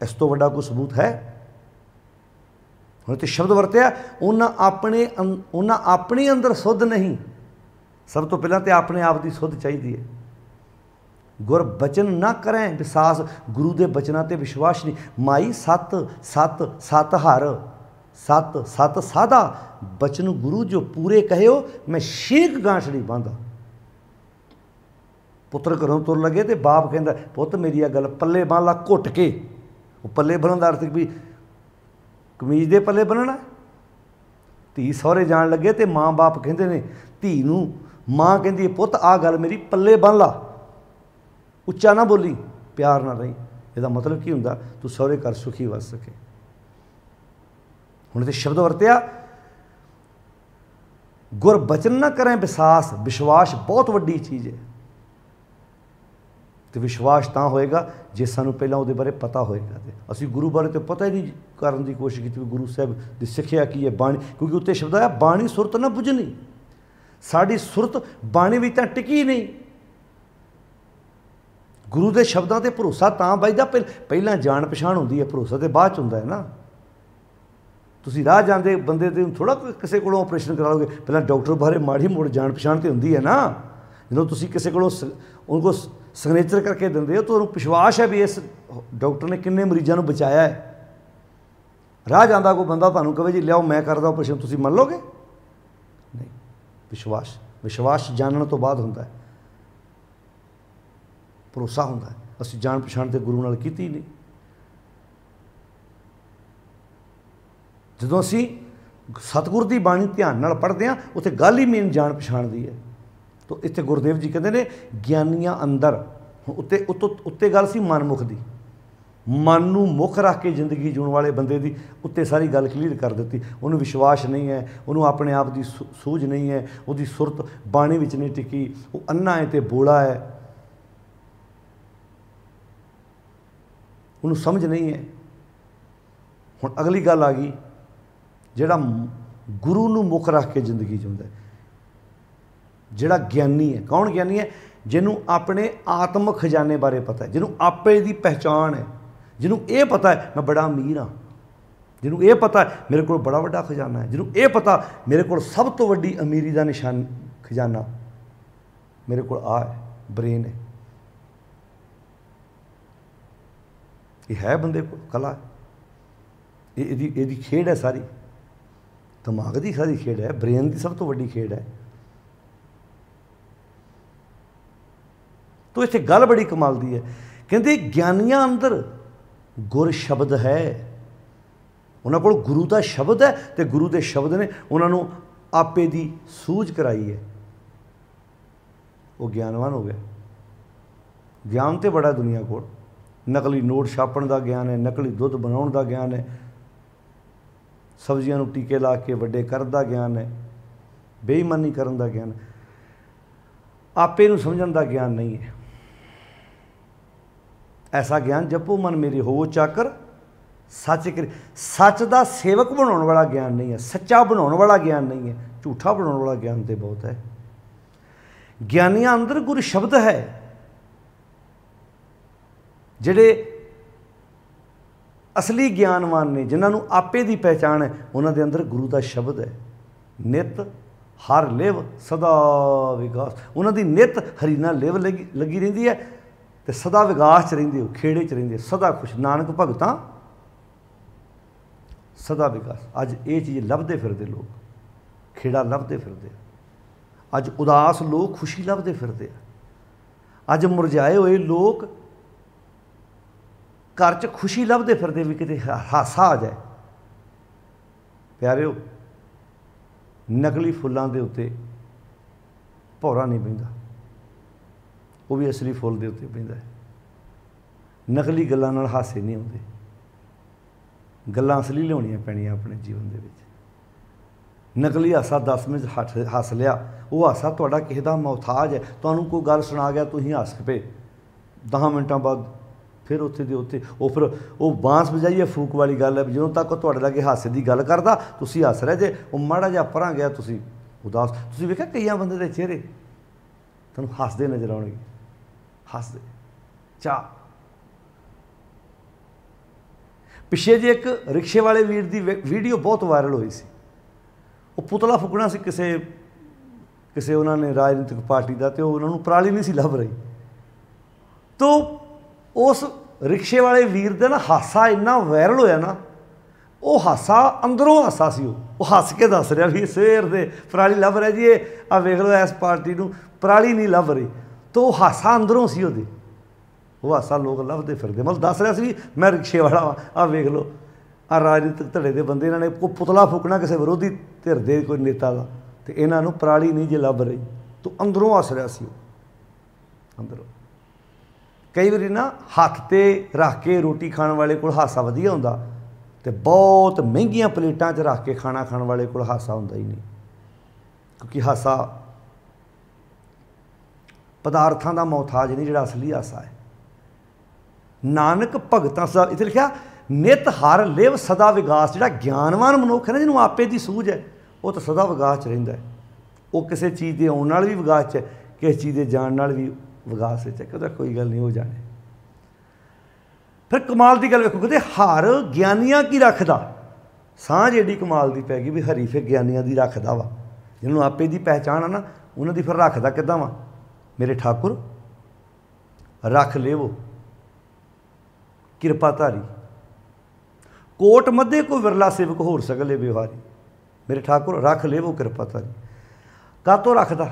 ਇਸ ਤੋਂ ਵੱਡਾ ਕੋਈ ਸਬੂਤ ਹੈ ਹੁਣ ਤੇ ਸ਼ਬਦ ਵਰਤਿਆ ਉਹਨਾਂ ਆਪਣੇ ਉਹਨਾਂ ਆਪਣੇ ਅੰਦਰ ਸੁੱਧ ਨਹੀਂ ਸਭ ਤੋਂ ਪਹਿਲਾਂ ਤੇ ਆਪਣੇ ਆਪ ਦੀ ਸੁੱਧ ਚਾਹੀਦੀ ਹੈ ਗੁਰ ਬਚਨ ਨਾ ਕਰੈ ਵਿਸਾਸ ਗੁਰੂ ਦੇ ਬਚਨਾਂ ਤੇ ਵਿਸ਼ਵਾਸ ਨਹੀਂ ਮਾਈ ਸਤ ਸਤ ਸਤ ਹਰ ਸਤ ਸਤ ਸਾਦਾ ਬਚਨ ਗੁਰੂ ਜੋ ਪੂਰੇ ਕਹਿਓ ਮੈਂ ਸ਼ੇਖ ਗਾਂਠ ਨਹੀਂ ਬੰਦਾ ਪੁੱਤਰ ਘਰੋਂ ਤੁਰ ਲਗੇ ਤੇ ਬਾਪ ਕਹਿੰਦਾ ਪੁੱਤ ਮੇਰੀ ਆ ਗੱਲ ਪੱਲੇ ਬੰਨ ਲਾ ਘੁੱਟ ਕੇ ਉਹ ਪੱਲੇ ਬੰਨਣ ਦਾ ਅਰਥ ਵੀ ਕਮੀਜ਼ ਦੇ ਪੱਲੇ ਬੰਨਣਾ ਧੀ ਸਹੁਰੇ ਜਾਣ ਲੱਗੇ ਤੇ ਮਾਂ-ਬਾਪ ਕਹਿੰਦੇ ਨੇ ਧੀ ਨੂੰ ਮਾਂ ਕਹਿੰਦੀ ਪੁੱਤ ਆ ਗੱਲ ਮੇਰੀ ਪੱਲੇ ਬੰਨ ਲਾ ਉੱਚਾ ਨਾ ਬੋਲੀ ਪਿਆਰ ਨਾਲ ਰਹੀ ਇਹਦਾ ਮਤਲਬ ਕੀ ਹੁੰਦਾ ਤੂੰ ਸਹੁਰੇ ਘਰ ਸੁਖੀ ਵਸ ਸਕੇ ਹੁਣ ਤੇ ਸ਼ਬਦ ਵਰਤਿਆ ਗੁਰ ਬਚਨ ਨਾ ਕਰੇ ਵਿਸ਼ਵਾਸ ਵਿਸ਼ਵਾਸ ਬਹੁਤ ਵੱਡੀ ਚੀਜ਼ ਹੈ ਤੇ ਵਿਸ਼ਵਾਸ ਤਾਂ ਹੋਏਗਾ ਜੇ ਸਾਨੂੰ ਪਹਿਲਾਂ ਉਹਦੇ ਬਾਰੇ ਪਤਾ ਹੋਏਗਾ ਤੇ ਅਸੀਂ ਗੁਰੂ ਬਾਰੇ ਤੇ ਪਤਾ ਹੀ ਨਹੀਂ ਕਰਨ ਦੀ ਕੋਸ਼ਿਸ਼ ਕੀਤੀ ਗੁਰੂ ਸਾਹਿਬ ਦੀ ਸਿੱਖਿਆ ਕੀ ਹੈ ਬਾਣੀ ਕਿਉਂਕਿ ਉੱਤੇ ਸ਼ਬਦ ਆਇਆ ਬਾਣੀ ਸੁਰਤ ਨਾ ਬੁਝਣੀ ਸਾਡੀ ਸੁਰਤ ਬਾਣੀ ਵਿੱਚ ਤਾਂ ਟਿਕੀ ਨਹੀਂ ਗੁਰੂ ਦੇ ਸ਼ਬਦਾਂ ਤੇ ਭਰੋਸਾ ਤਾਂ ਵੱਜਦਾ ਪਹਿਲਾਂ ਜਾਣ ਪਛਾਣ ਹੁੰਦੀ ਹੈ ਭਰੋਸਾ ਤੇ ਬਾਅਦ ਚ ਹੁੰਦਾ ਹੈ ਨਾ ਤੁਸੀਂ ਰਾਹ ਜਾਂਦੇ ਬੰਦੇ ਤੇ ਥੋੜਾ ਕਿਸੇ ਕੋਲੋਂ ਆਪਰੇਸ਼ਨ ਕਰਾ ਲੋਗੇ ਪਹਿਲਾਂ ਡਾਕਟਰ ਬਾਰੇ ਮਾੜੀ ਮੋੜ ਜਾਣ ਪਛਾਣ ਤੇ ਹੁੰਦੀ ਹੈ ਨਾ ਜਦੋਂ ਤੁਸੀਂ ਕਿਸੇ ਕੋਲੋਂ ਉਹਨਾਂ ਕੋ ਸਿਗਨੇਚਰ ਕਰਕੇ ਦਿੰਦੇ ਹੋ ਤੁਹਾਨੂੰ ਵਿਸ਼ਵਾਸ ਹੈ ਵੀ ਇਸ ਡਾਕਟਰ ਨੇ ਕਿੰਨੇ ਮਰੀਜ਼ਾਂ ਨੂੰ ਬਚਾਇਆ ਹੈ ਰਾਹ ਜਾਂਦਾ ਕੋ ਬੰਦਾ ਤੁਹਾਨੂੰ ਕਹੇ ਜੀ ਲਿਆਓ ਮੈਂ ਕਰਦਾ ਆਪਰੇਸ਼ਨ ਤੁਸੀਂ ਮੰਨ ਲੋਗੇ ਨਹੀਂ ਵਿਸ਼ਵਾਸ ਵਿਸ਼ਵਾਸ ਜਾਣਨ ਤੋਂ ਬਾਅਦ ਹੁੰਦਾ ਹੈ ਭਰੋਸਾ ਹੁੰਦਾ ਅਸੀਂ ਜਾਣ ਪਛਾਣ ਤੇ ਗੁਰੂ ਨਾਲ ਕੀਤੀ ਨਹੀਂ ਜਦੋਂ ਅਸੀਂ ਸਤਗੁਰ ਦੀ ਬਾਣੀ ਧਿਆਨ ਨਾਲ ਪੜ੍ਹਦੇ ਆ ਉੱਥੇ ਗੱਲ ਹੀ ਮੇਨ ਜਾਣ ਪਛਾਣ ਦੀ ਹੈ ਤੋਂ ਇੱਥੇ ਗੁਰਦੇਵ ਜੀ ਕਹਿੰਦੇ ਨੇ ਗਿਆਨੀਆਂ ਅੰਦਰ ਉੱਤੇ ਉੱਤੇ ਗੱਲ ਸੀ ਮਨਮੁਖ ਦੀ ਮਨ ਨੂੰ ਮੁਖ ਰੱਖ ਕੇ ਜ਼ਿੰਦਗੀ ਜਿਉਣ ਵਾਲੇ ਬੰਦੇ ਦੀ ਉੱਤੇ ਸਾਰੀ ਗੱਲ ਕਲੀਅਰ ਕਰ ਦਿੱਤੀ ਉਹਨੂੰ ਵਿਸ਼ਵਾਸ ਨਹੀਂ ਹੈ ਉਹਨੂੰ ਆਪਣੇ ਆਪ ਦੀ ਸੂਝ ਨਹੀਂ ਹੈ ਉਹਦੀ ਸੁਰਤ ਬਾਣੀ ਵਿੱਚ ਨਹੀਂ ਟਿਕੀ ਉਹ ਅੰਨਾ ਹੈ ਤੇ ਬੋਲਾ ਹੈ ਉਹਨੂੰ ਸਮਝ ਨਹੀਂ ਹੈ ਹੁਣ ਅਗਲੀ ਗੱਲ ਆ ਗਈ ਜਿਹੜਾ ਗੁਰੂ ਨੂੰ ਮੁੱਖ ਰੱਖ ਕੇ ਜ਼ਿੰਦਗੀ ਜਿਉਂਦਾ ਜਿਹੜਾ ਗਿਆਨੀ ਹੈ ਕੌਣ ਗਿਆਨੀ ਹੈ ਜਿਹਨੂੰ ਆਪਣੇ ਆਤਮਿਕ ਖਜ਼ਾਨੇ ਬਾਰੇ ਪਤਾ ਹੈ ਜਿਹਨੂੰ ਆਪੇ ਦੀ ਪਹਿਚਾਣ ਹੈ ਜਿਹਨੂੰ ਇਹ ਪਤਾ ਹੈ ਮੈਂ ਬੜਾ ਅਮੀਰ ਹਾਂ ਜਿਹਨੂੰ ਇਹ ਪਤਾ ਹੈ ਮੇਰੇ ਕੋਲ ਬੜਾ ਵੱਡਾ ਖਜ਼ਾਨਾ ਹੈ ਜਿਹਨੂੰ ਇਹ ਪਤਾ ਮੇਰੇ ਕੋਲ ਸਭ ਤੋਂ ਵੱਡੀ ਅਮੀਰੀ ਦਾ ਨਿਸ਼ਾਨ ਖਜ਼ਾਨਾ ਮੇਰੇ ਕੋਲ ਆ ਹੈ ਬ੍ਰੇਨ ਹੈ ਇਹ ਹੈ ਬੰਦੇ ਕੋਲ ਕਲਾ ਇਹ ਇਹਦੀ ਇਹਦੀ ਖੇਡ ਹੈ ਸਾਰੀ ਦਿਮਾਗ ਦੀ ਸਾਰੀ ਖੇਡ ਹੈ ਬ੍ਰੇਨ ਦੀ ਸਭ ਤੋਂ ਵੱਡੀ ਖੇਡ ਹੈ ਤੋ ਇਥੇ ਗੱਲ ਬੜੀ ਕਮਾਲ ਦੀ ਹੈ ਕਹਿੰਦੇ ਗਿਆਨੀਆਂ ਅੰਦਰ ਗੁਰ ਸ਼ਬਦ ਹੈ ਉਹਨਾਂ ਕੋਲ ਗੁਰੂ ਦਾ ਸ਼ਬਦ ਹੈ ਤੇ ਗੁਰੂ ਦੇ ਸ਼ਬਦ ਨੇ ਉਹਨਾਂ ਨੂੰ ਆਪੇ ਦੀ ਸੂਝ ਕਰਾਈ ਹੈ ਉਹ ਗਿਆਨਵਾਨ ਹੋ ਗਿਆ ਗਿਆਨ ਤੇ ਬੜਾ ਦੁਨੀਆ ਕੋਲ ਨਕਲੀ ਨੋਟ ਛਾਪਣ ਦਾ ਗਿਆਨ ਹੈ ਨਕਲੀ ਦੁੱਧ ਬਣਾਉਣ ਦਾ ਗਿਆਨ ਹੈ ਸਬਜ਼ੀਆਂ ਨੂੰ ਟੀਕੇ ਲਾ ਕੇ ਵੱਡੇ ਕਰਨ ਦਾ ਗਿਆਨ ਹੈ ਬੇਈਮਾਨੀ ਕਰਨ ਦਾ ਗਿਆਨ ਆਪੇ ਨੂੰ ਸਮਝਣ ਦਾ ਗਿਆਨ ਨਹੀਂ ਹੈ ਐਸਾ ਗਿਆਨ ਜਪੋ ਮਨ ਮੇਰੇ ਹੋ ਚਾਕਰ ਸੱਚ ਸੱਚ ਦਾ ਸੇਵਕ ਬਣਾਉਣ ਵਾਲਾ ਗਿਆਨ ਨਹੀਂ ਹੈ ਸੱਚਾ ਬਣਾਉਣ ਵਾਲਾ ਗਿਆਨ ਨਹੀਂ ਹੈ ਝੂਠਾ ਬਣਾਉਣ ਵਾਲਾ ਗਿਆਨ ਤੇ ਬਹੁਤ ਹੈ ਗਿਆਨੀਆਂ ਅੰਦਰ ਗੁਰ ਸ਼ਬਦ ਹੈ ਜਿਹੜੇ ਅਸਲੀ ਗਿਆਨਵਾਨ ਨੇ ਜਿਨ੍ਹਾਂ ਨੂੰ ਆਪੇ ਦੀ ਪਹਿਚਾਣ ਹੈ ਉਹਨਾਂ ਦੇ ਅੰਦਰ ਗੁਰੂ ਦਾ ਸ਼ਬਦ ਹੈ ਨਿਤ ਹਰ ਲਿਵ ਸਦਾ ਵਿਗਾਸ ਉਹਨਾਂ ਦੀ ਨਿਤ ਨਾਲ ਲਿਵ ਲੱਗੀ ਰਹਿੰਦੀ ਹੈ ਤੇ ਸਦਾ ਵਿਗਾਸ ਚ ਰਹਿੰਦੇ ਹੋ ਖੇੜੇ ਚ ਰਹਿੰਦੇ ਸਦਾ ਖੁਸ਼ ਨਾਨਕ ਭਗਤਾਂ ਸਦਾ ਵਿਗਾਸ ਅੱਜ ਇਹ ਚੀਜ਼ ਲੱਭਦੇ ਫਿਰਦੇ ਲੋਕ ਖੇੜਾ ਲੱਭਦੇ ਫਿਰਦੇ ਅੱਜ ਉਦਾਸ ਲੋਕ ਖੁਸ਼ੀ ਲੱਭਦੇ ਫਿਰਦੇ ਅੱਜ ਮੁਰਝਾਏ ਹੋਏ ਲੋਕ ਘਰ 'ਚ ਖੁਸ਼ੀ ਲੱਭਦੇ ਫਿਰਦੇ ਵੀ ਕਿਤੇ ਹਾਸਾ ਆ ਜਾਏ ਪਿਆਰਿਓ ਨਕਲੀ ਫੁੱਲਾਂ ਦੇ ਉੱਤੇ ਭੌਰਾ ਨਹੀਂ ਪੈਂਦਾ ਉਹ ਵੀ ਅਸਲੀ ਫੁੱਲ ਦੇ ਉੱਤੇ ਪੈਂਦਾ ਹੈ ਨਕਲੀ ਗੱਲਾਂ ਨਾਲ ਹਾਸੇ ਨਹੀਂ ਹੁੰਦੇ ਗੱਲਾਂ ਅਸਲੀ ਲਿਆਉਣੀਆਂ ਪੈਣੀਆਂ ਆਪਣੇ ਜੀਵਨ ਦੇ ਵਿੱਚ ਨਕਲੀ ਹਾਸਾ 10 ਮਿੰਟ ਹੱਸ ਲਿਆ ਉਹ ਹਾਸਾ ਤੁਹਾਡਾ ਕਿਸੇ ਦਾ ਮੌਤਾਜ ਹੈ ਤੁਹਾਨੂੰ ਕੋਈ ਗੱਲ ਸੁਣਾ ਗਿਆ ਤੁਸੀਂ ਹੱਸ ਪਏ 10 ਮਿੰਟਾਂ ਬਾਅਦ ਫਿਰ ਉੱਥੇ ਦੇ ਉੱਥੇ ਉਹ ਫਿਰ ਉਹ ਬਾਂਸ ਵਜਾਈਏ ਫੂਕ ਵਾਲੀ ਗੱਲ ਹੈ ਜਦੋਂ ਤੱਕ ਤੁਹਾਡੇ ਲਾਗੇ ਹਾਸੇ ਦੀ ਗੱਲ ਕਰਦਾ ਤੁਸੀਂ ਹੱਸ ਰਹੇ ਜੇ ਉਹ ਮਾੜਾ ਜਿਹਾ ਪਰਾਂ ਗਿਆ ਤੁਸੀਂ ਉਦਾਸ ਤੁਸੀਂ ਵੇਖਿਆ ਕਈਆਂ ਬੰਦੇ ਦੇ ਚਿਹਰੇ ਤੁਹਾਨੂੰ ਹੱਸਦੇ ਨਜ਼ਰ ਆਉਣਗੇ ਹੱਸਦੇ ਚਾ ਪਿਛੇ ਜੇ ਇੱਕ ਰਿਕਸ਼ੇ ਵਾਲੇ ਵੀਰ ਦੀ ਵੀਡੀਓ ਬਹੁਤ ਵਾਇਰਲ ਹੋਈ ਸੀ ਉਹ ਪੁਤਲਾ ਫੁਕਣਾ ਸੀ ਕਿਸੇ ਕਿਸੇ ਉਹਨਾਂ ਨੇ ਰਾਜਨੀਤਿਕ ਪਾਰਟੀ ਦਾ ਤੇ ਉਹ ਉਹਨਾਂ ਨੂੰ ਪਰਾਲੀ ਨਹੀਂ ਸੀ ਲੱਭ ਰਹੀ ਤੋਂ ਉਸ ਰਿਕਸ਼ੇ ਵਾਲੇ ਵੀਰ ਦੇ ਨਾ ਹਾਸਾ ਇੰਨਾ ਵਾਇਰਲ ਹੋਇਆ ਨਾ ਉਹ ਹਾਸਾ ਅੰਦਰੋਂ ਹਾਸਾ ਸੀ ਉਹ ਉਹ ਹੱਸ ਕੇ ਦੱਸ ਰਿਹਾ ਵੀ ਸਵੇਰ ਦੇ ਪਰਾਲੀ ਲੱਭ ਰਿਹਾ ਜੀ ਇਹ ਆ ਵੇਖ ਲਓ ਇਸ ਪਾਰਟੀ ਨੂੰ ਪਰਾਲੀ ਨਹੀਂ ਲੱਭ ਰਹੀ ਤੋ ਉਹ ਹਾਸਾ ਅੰਦਰੋਂ ਸੀ ਉਹਦੇ ਉਹ ਹਾਸਾ ਲੋਕ ਲੱਭਦੇ ਫਿਰਦੇ ਮਤਲਬ ਦੱਸ ਰਿਹਾ ਸੀ ਮੈਂ ਰਿਕਸ਼ੇ ਵਾਲਾ ਆ ਵੇਖ ਲਓ ਆ ਰਾਜਨੀਤਿਕ ਧੜੇ ਦੇ ਬੰਦੇ ਇਹਨਾਂ ਨੇ ਕੋ ਪੁਤਲਾ ਫੂਕਣਾ ਕਿਸੇ ਵਿਰੋਧੀ ਧਿਰ ਦੇ ਕੋਈ ਨੇਤਾ ਦਾ ਤੇ ਇਹਨਾਂ ਨੂੰ ਪਰਾਲੀ ਨਹੀਂ ਜੇ ਲੱਭ ਰਹੀ ਤੋ ਅੰਦਰੋਂ ਹੱਸ ਰਿਹਾ ਸੀ ਉਹ ਅੰਦਰੋਂ ਕਈ ਵਾਰੀ ਨਾ ਹੱਥ ਤੇ ਰੱਖ ਕੇ ਰੋਟੀ ਖਾਣ ਵਾਲੇ ਕੋਲ ਹਾਸਾ ਵਧੀਆ ਹੁੰਦਾ ਤੇ ਬਹੁਤ ਮਹਿੰਗੀਆਂ ਪਲੇਟਾਂ 'ਚ ਰੱਖ ਕੇ ਖਾਣਾ ਖਾਣ ਵਾਲੇ ਕੋਲ ਹਾਸਾ ਹੁੰਦਾ ਹੀ ਨਹੀਂ ਕਿਉਂਕਿ ਹਾਸਾ ਪਦਾਰਥਾਂ ਦਾ ਮੌਤਾਜ ਨਹੀਂ ਜਿਹੜਾ ਅਸਲੀ ਹਾਸਾ ਹੈ ਨਾਨਕ ਭਗਤਾਂ ਸਾਹਿਬ ਇੱਥੇ ਲਿਖਿਆ ਨਿਤ ਹਰ ਲਿਵ ਸਦਾ ਵਿਗਾਸ ਜਿਹੜਾ ਗਿਆਨਵਾਨ ਮਨੁੱਖ ਹੈ ਨਾ ਜਿਹਨੂੰ ਆਪੇ ਦੀ ਸੂਝ ਹੈ ਉਹ ਤਾਂ ਸਦਾ ਵਿਗਾਸ 'ਚ ਰਹਿੰਦਾ ਹੈ ਉਹ ਕਿਸੇ ਚੀਜ਼ ਦੇ ਆਉਣ ਨਾਲ ਵੀ ਵਿਗਾਸ 'ਚ ਕਿਸੇ ਚੀਜ਼ ਦੇ ਜਾਣ ਨਾਲ ਵੀ ਵਿਗਾਸ ਵਿੱਚ ਕਦਾ ਕੋਈ ਗੱਲ ਨਹੀਂ ਹੋ ਜਾਣੀ ਫਿਰ ਕਮਾਲ ਦੀ ਗੱਲ ਵੇਖੋ ਕਹਿੰਦੇ ਹਰ ਗਿਆਨੀਆਂ ਕੀ ਰੱਖਦਾ ਸਾਂਝ ਏਡੀ ਕਮਾਲ ਦੀ ਪੈ ਗਈ ਵੀ ਹਰੀ ਫਿਰ ਗਿਆਨੀਆਂ ਦੀ ਰੱਖਦਾ ਵਾ ਜਿਹਨੂੰ ਆਪੇ ਦੀ ਪਹਿਚਾਣ ਆ ਨਾ ਉਹਨਾਂ ਦੀ ਫਿਰ ਰੱਖਦਾ ਕਿਦਾਂ ਵਾ ਮੇਰੇ ਠਾਕੁਰ ਰੱਖ ਲੇਵੋ ਕਿਰਪਾ ਧਾਰੀ ਕੋਟ ਮੱਧੇ ਕੋ ਵਿਰਲਾ ਸੇਵਕ ਹੋਰ ਸਗਲੇ ਵਿਵਹਾਰੀ ਮੇਰੇ ਠਾਕੁਰ ਰੱਖ ਲੇਵੋ ਕਿਰਪਾ ਧਾਰੀ ਕਾਤੋਂ ਰੱਖਦਾ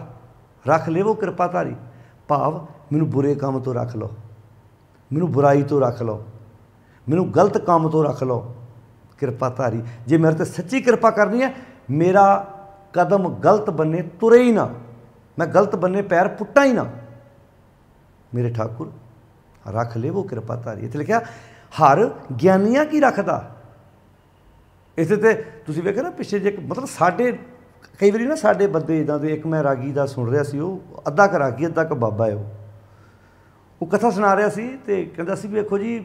ਰੱਖ ਲੇਵੋ ਕਿਰਪਾ ਧਾਰੀ ਭਾਵ ਮੈਨੂੰ ਬੁਰੇ ਕੰਮ ਤੋਂ ਰੱਖ ਲਓ ਮੈਨੂੰ ਬੁਰਾਈ ਤੋਂ ਰੱਖ ਲਓ ਮੈਨੂੰ ਗਲਤ ਕੰਮ ਤੋਂ ਰੱਖ ਲਓ ਕਿਰਪਾ ਧਾਰੀ ਜੇ ਮੇਰੇ ਤੇ ਸੱਚੀ ਕਿਰਪਾ ਕਰਨੀ ਹੈ ਮੇਰਾ ਕਦਮ ਗਲਤ ਬੰਨੇ ਤੁਰੇ ਹੀ ਨਾ ਮੈਂ ਗਲਤ ਬੰਨੇ ਪੈਰ ਪੁੱਟਾਂ ਹੀ ਨਾ ਮੇਰੇ ਠਾਕੁਰ ਰੱਖ ਲੈ ਉਹ ਕਿਰਪਾ ਧਾਰੀ ਇੱਥੇ ਲਿਖਿਆ ਹਰ ਗਿਆਨੀਆਂ ਕੀ ਰੱਖਦਾ ਇਸੇ ਤੇ ਤੁਸੀਂ ਵੇਖਿਆ ਨਾ ਪਿੱਛੇ ਜੇ ਮਤਲਬ ਸਾਡੇ ਕਈ ਵਾਰੀ ਨਾ ਸਾਡੇ ਬੰਦੇ ਇਦਾਂ ਦੇ ਇੱਕ ਮੈਂ ਰਾਗੀ ਦਾ ਸੁਣ ਰਿਹਾ ਸੀ ਉਹ ਅੱਧਾ ਕ ਰਾਗੀ ਅੱਧਾ ਕ ਬਾਬਾ ਹੈ ਉਹ ਉਹ ਕਥਾ ਸੁਣਾ ਰਿਹਾ ਸੀ ਤੇ ਕਹਿੰਦਾ ਸੀ ਵੇਖੋ ਜੀ